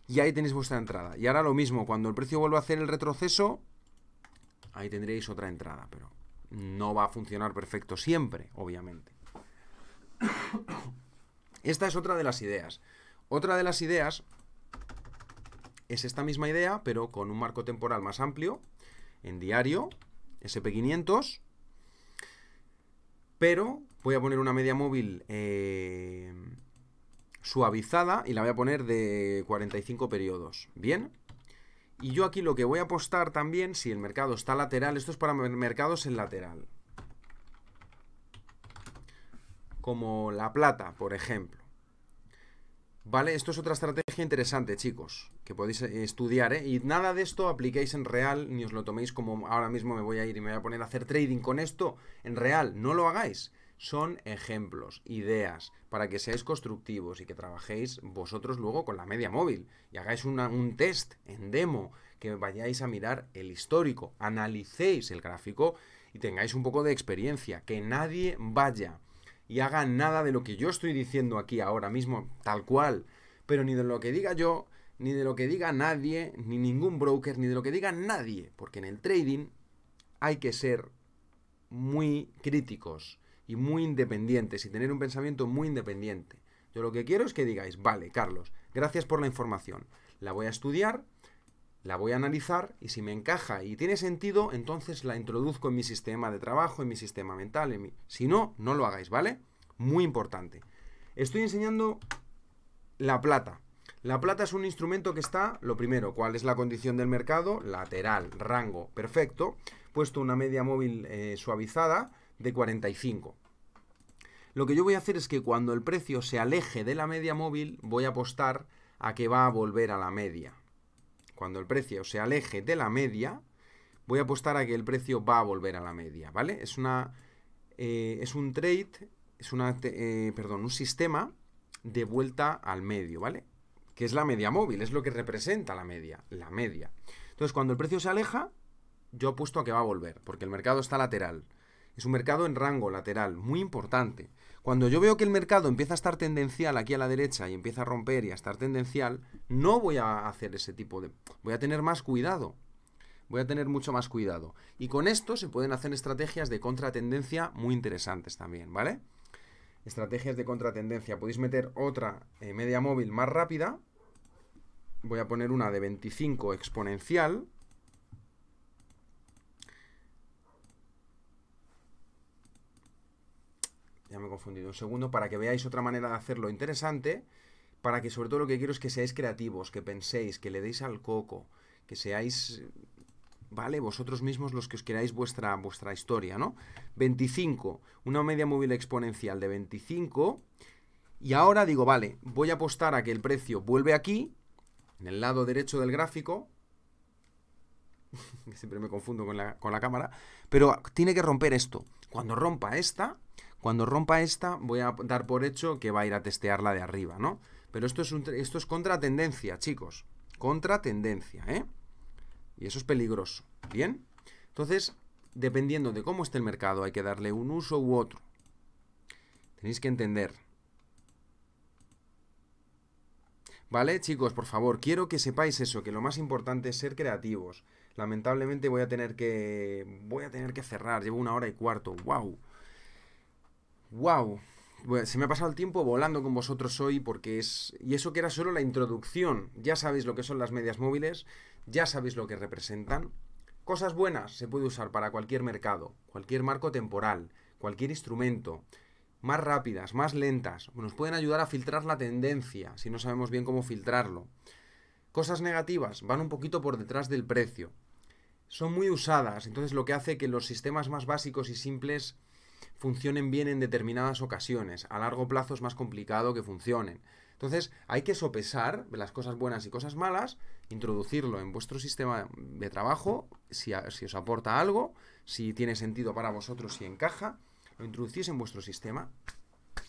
y ahí tenéis vuestra entrada. Y ahora lo mismo, cuando el precio vuelva a hacer el retroceso, ahí tendréis otra entrada, pero no va a funcionar perfecto siempre, obviamente. Esta es otra de las ideas. Otra de las ideas es esta misma idea, pero con un marco temporal más amplio, en diario, SP500, pero voy a poner una media móvil eh, suavizada y la voy a poner de 45 periodos, ¿bien? Y yo aquí lo que voy a apostar también, si el mercado está lateral, esto es para mercados en lateral, como la plata, por ejemplo. ¿Vale? Esto es otra estrategia interesante, chicos, que podéis eh, estudiar, ¿eh? Y nada de esto apliquéis en real, ni os lo toméis como ahora mismo me voy a ir y me voy a poner a hacer trading con esto en real. No lo hagáis. Son ejemplos, ideas, para que seáis constructivos y que trabajéis vosotros luego con la media móvil y hagáis un test en demo, que vayáis a mirar el histórico, analicéis el gráfico y tengáis un poco de experiencia, que nadie vaya y haga nada de lo que yo estoy diciendo aquí ahora mismo, tal cual. Pero ni de lo que diga yo, ni de lo que diga nadie, ni ningún broker, ni de lo que diga nadie. Porque en el trading hay que ser muy críticos y muy independientes y tener un pensamiento muy independiente. Yo lo que quiero es que digáis, vale, Carlos, gracias por la información. La voy a estudiar, la voy a analizar y si me encaja y tiene sentido, entonces la introduzco en mi sistema de trabajo, en mi sistema mental, en Si no, no lo hagáis, ¿vale? Muy importante. Estoy enseñando la plata. La plata es un instrumento que está, lo primero, ¿cuál es la condición del mercado? Lateral, rango, perfecto. Puesto una media móvil eh, suavizada de 45. Lo que yo voy a hacer es que cuando el precio se aleje de la media móvil, voy a apostar a que va a volver a la media, cuando el precio se aleje de la media, voy a apostar a que el precio va a volver a la media, ¿vale? Es una... Eh, es un trade, es una, eh, perdón, un sistema de vuelta al medio, ¿vale? Que es la media móvil, es lo que representa la media, la media. Entonces, cuando el precio se aleja, yo apuesto a que va a volver, porque el mercado está lateral. Es un mercado en rango lateral, muy importante. Cuando yo veo que el mercado empieza a estar tendencial aquí a la derecha y empieza a romper y a estar tendencial, no voy a hacer ese tipo de... Voy a tener más cuidado. Voy a tener mucho más cuidado. Y con esto se pueden hacer estrategias de contratendencia muy interesantes también, ¿vale? Estrategias de contratendencia. Podéis meter otra eh, media móvil más rápida. Voy a poner una de 25 exponencial. ya me he confundido un segundo, para que veáis otra manera de hacerlo interesante, para que sobre todo lo que quiero es que seáis creativos, que penséis, que le deis al coco, que seáis, ¿vale? Vosotros mismos los que os queráis vuestra, vuestra historia, ¿no? 25, una media móvil exponencial de 25. Y ahora digo, vale, voy a apostar a que el precio vuelve aquí, en el lado derecho del gráfico, siempre me confundo con la, con la cámara, pero tiene que romper esto. Cuando rompa esta, cuando rompa esta, voy a dar por hecho que va a ir a testear la de arriba, ¿no? Pero esto es, esto es contra tendencia, chicos. Contra tendencia, ¿eh? Y eso es peligroso, ¿bien? Entonces, dependiendo de cómo esté el mercado, hay que darle un uso u otro. Tenéis que entender. ¿Vale? Chicos, por favor, quiero que sepáis eso, que lo más importante es ser creativos. Lamentablemente voy a tener que... voy a tener que cerrar, llevo una hora y cuarto, wow. ¡Wow! se me ha pasado el tiempo volando con vosotros hoy porque es... Y eso que era solo la introducción. Ya sabéis lo que son las medias móviles, ya sabéis lo que representan. Cosas buenas se puede usar para cualquier mercado, cualquier marco temporal, cualquier instrumento. Más rápidas, más lentas, nos pueden ayudar a filtrar la tendencia si no sabemos bien cómo filtrarlo. Cosas negativas van un poquito por detrás del precio. Son muy usadas, entonces lo que hace que los sistemas más básicos y simples funcionen bien en determinadas ocasiones. A largo plazo es más complicado que funcionen. Entonces hay que sopesar las cosas buenas y cosas malas, introducirlo en vuestro sistema de trabajo, si, os aporta algo, si tiene sentido para vosotros, si encaja, lo introducís en vuestro sistema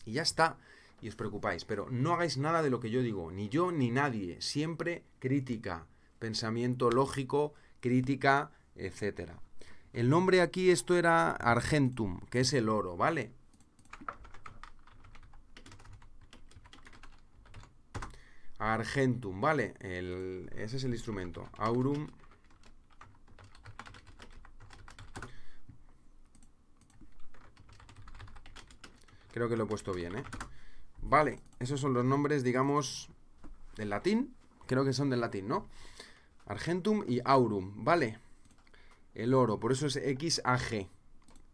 y ya está. Y os preocupáis, pero no hagáis nada de lo que yo digo, ni yo ni nadie. Siempre crítica, pensamiento lógico, crítica, etcétera. El nombre aquí, esto era Argentum, que es el oro, ¿vale? Argentum, ¿vale? ese es el instrumento. Aurum. Creo que lo he puesto bien, ¿eh? Vale, esos son los nombres, digamos, del latín. Creo que son del latín, ¿no? Argentum y Aurum, ¿vale? el oro. Por eso es XAG.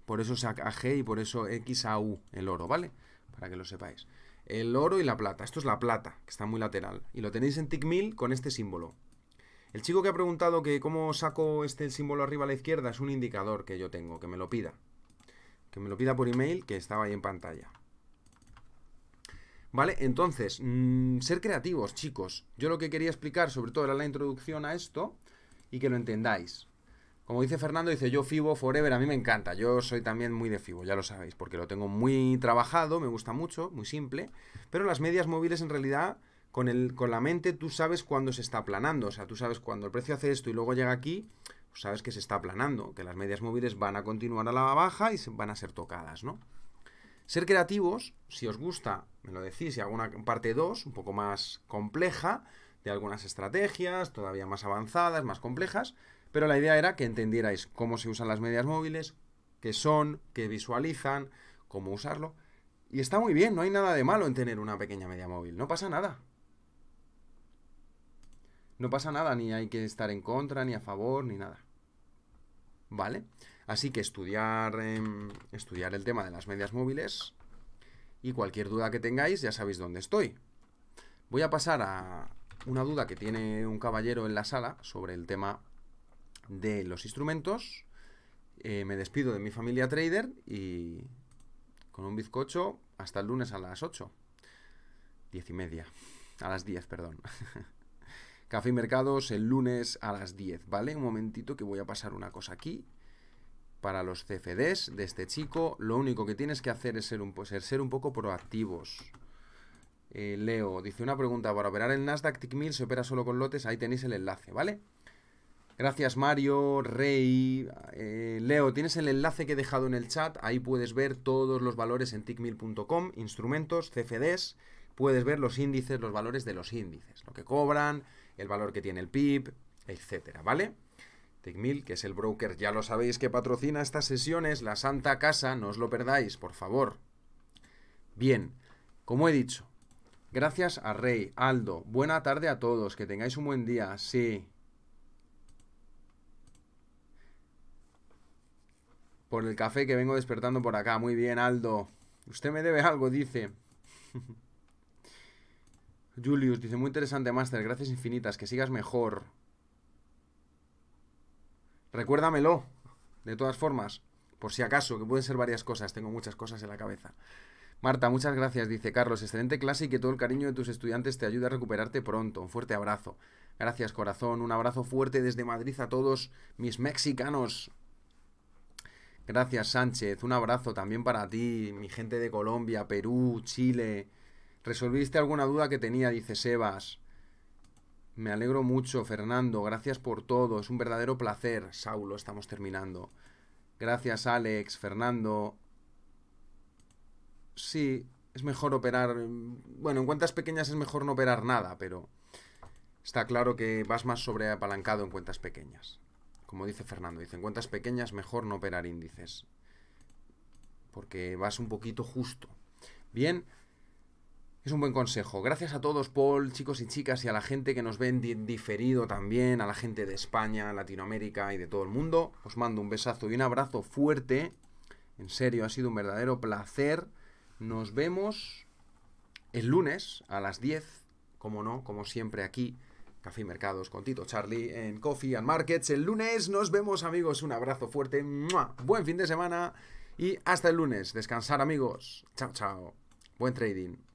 Por eso es AG y por eso XAU, el oro, ¿vale? Para que lo sepáis. El oro y la plata. Esto es la plata, que está muy lateral. Y lo tenéis en tic con este símbolo. El chico que ha preguntado que cómo saco este símbolo arriba a la izquierda es un indicador que yo tengo, que me lo pida. Que me lo pida por email, que estaba ahí en pantalla. ¿Vale? Entonces, mm, ser creativos, chicos. Yo lo que quería explicar, sobre todo, era la introducción a esto y que lo entendáis. Como dice Fernando, dice yo FIBO Forever, a mí me encanta. Yo soy también muy de FIBO, ya lo sabéis, porque lo tengo muy trabajado, me gusta mucho, muy simple. Pero las medias móviles en realidad, con, el, con la mente tú sabes cuándo se está aplanando. O sea, tú sabes cuando el precio hace esto y luego llega aquí, pues sabes que se está aplanando, que las medias móviles van a continuar a la baja y van a ser tocadas, ¿no? Ser creativos, si os gusta, me lo decís, y hago una parte 2, un poco más compleja, de algunas estrategias, todavía más avanzadas, más complejas, pero la idea era que entendierais cómo se usan las medias móviles, qué son, qué visualizan, cómo usarlo. Y está muy bien, no hay nada de malo en tener una pequeña media móvil, no pasa nada. No pasa nada, ni hay que estar en contra, ni a favor, ni nada. ¿Vale? Así que estudiar, em, estudiar el tema de las medias móviles y cualquier duda que tengáis ya sabéis dónde estoy. Voy a pasar a una duda que tiene un caballero en la sala sobre el tema de los instrumentos. Eh, me despido de mi familia trader y con un bizcocho hasta el lunes a las 8. 10 y media. A las 10, perdón. Café y Mercados el lunes a las 10, ¿vale? Un momentito que voy a pasar una cosa aquí. Para los CFDs de este chico, lo único que tienes que hacer es ser un, ser un poco proactivos. Eh, Leo, dice una pregunta, para operar el Nasdaq TIC 1000 se opera solo con lotes, ahí tenéis el enlace, ¿vale? Gracias Mario, Rey, eh, Leo, tienes el enlace que he dejado en el chat, ahí puedes ver todos los valores en tickmill.com, instrumentos, CFDs, puedes ver los índices, los valores de los índices, lo que cobran, el valor que tiene el PIB, etcétera, ¿vale? Tickmill, que es el broker, ya lo sabéis, que patrocina estas sesiones, la Santa Casa, no os lo perdáis, por favor. Bien, como he dicho, gracias a Rey, Aldo, buena tarde a todos, que tengáis un buen día, sí, por el café que vengo despertando por acá. Muy bien, Aldo. Usted me debe algo, dice. Julius dice, muy interesante, Master. Gracias infinitas. Que sigas mejor. Recuérdamelo. De todas formas. Por si acaso, que pueden ser varias cosas. Tengo muchas cosas en la cabeza. Marta, muchas gracias, dice Carlos. Excelente clase y que todo el cariño de tus estudiantes te ayude a recuperarte pronto. Un fuerte abrazo. Gracias, corazón. Un abrazo fuerte desde Madrid a todos mis mexicanos. Gracias, Sánchez. Un abrazo también para ti, mi gente de Colombia, Perú, Chile. ¿Resolviste alguna duda que tenía? Dice Sebas. Me alegro mucho, Fernando. Gracias por todo. Es un verdadero placer. Saulo, estamos terminando. Gracias, Alex, Fernando. Sí, es mejor operar. Bueno, en cuentas pequeñas es mejor no operar nada, pero está claro que vas más sobreapalancado en cuentas pequeñas como dice Fernando, dice, en cuentas pequeñas mejor no operar índices, porque vas un poquito justo. Bien, es un buen consejo. Gracias a todos, Paul, chicos y chicas, y a la gente que nos ven diferido también, a la gente de España, Latinoamérica y de todo el mundo. Os mando un besazo y un abrazo fuerte. En serio, ha sido un verdadero placer. Nos vemos el lunes a las 10, como no, como siempre aquí Café Mercados con Tito Charlie en Coffee and Markets. El lunes nos vemos amigos, un abrazo fuerte, buen fin de semana y hasta el lunes. Descansar amigos. Chao, chao. Buen trading.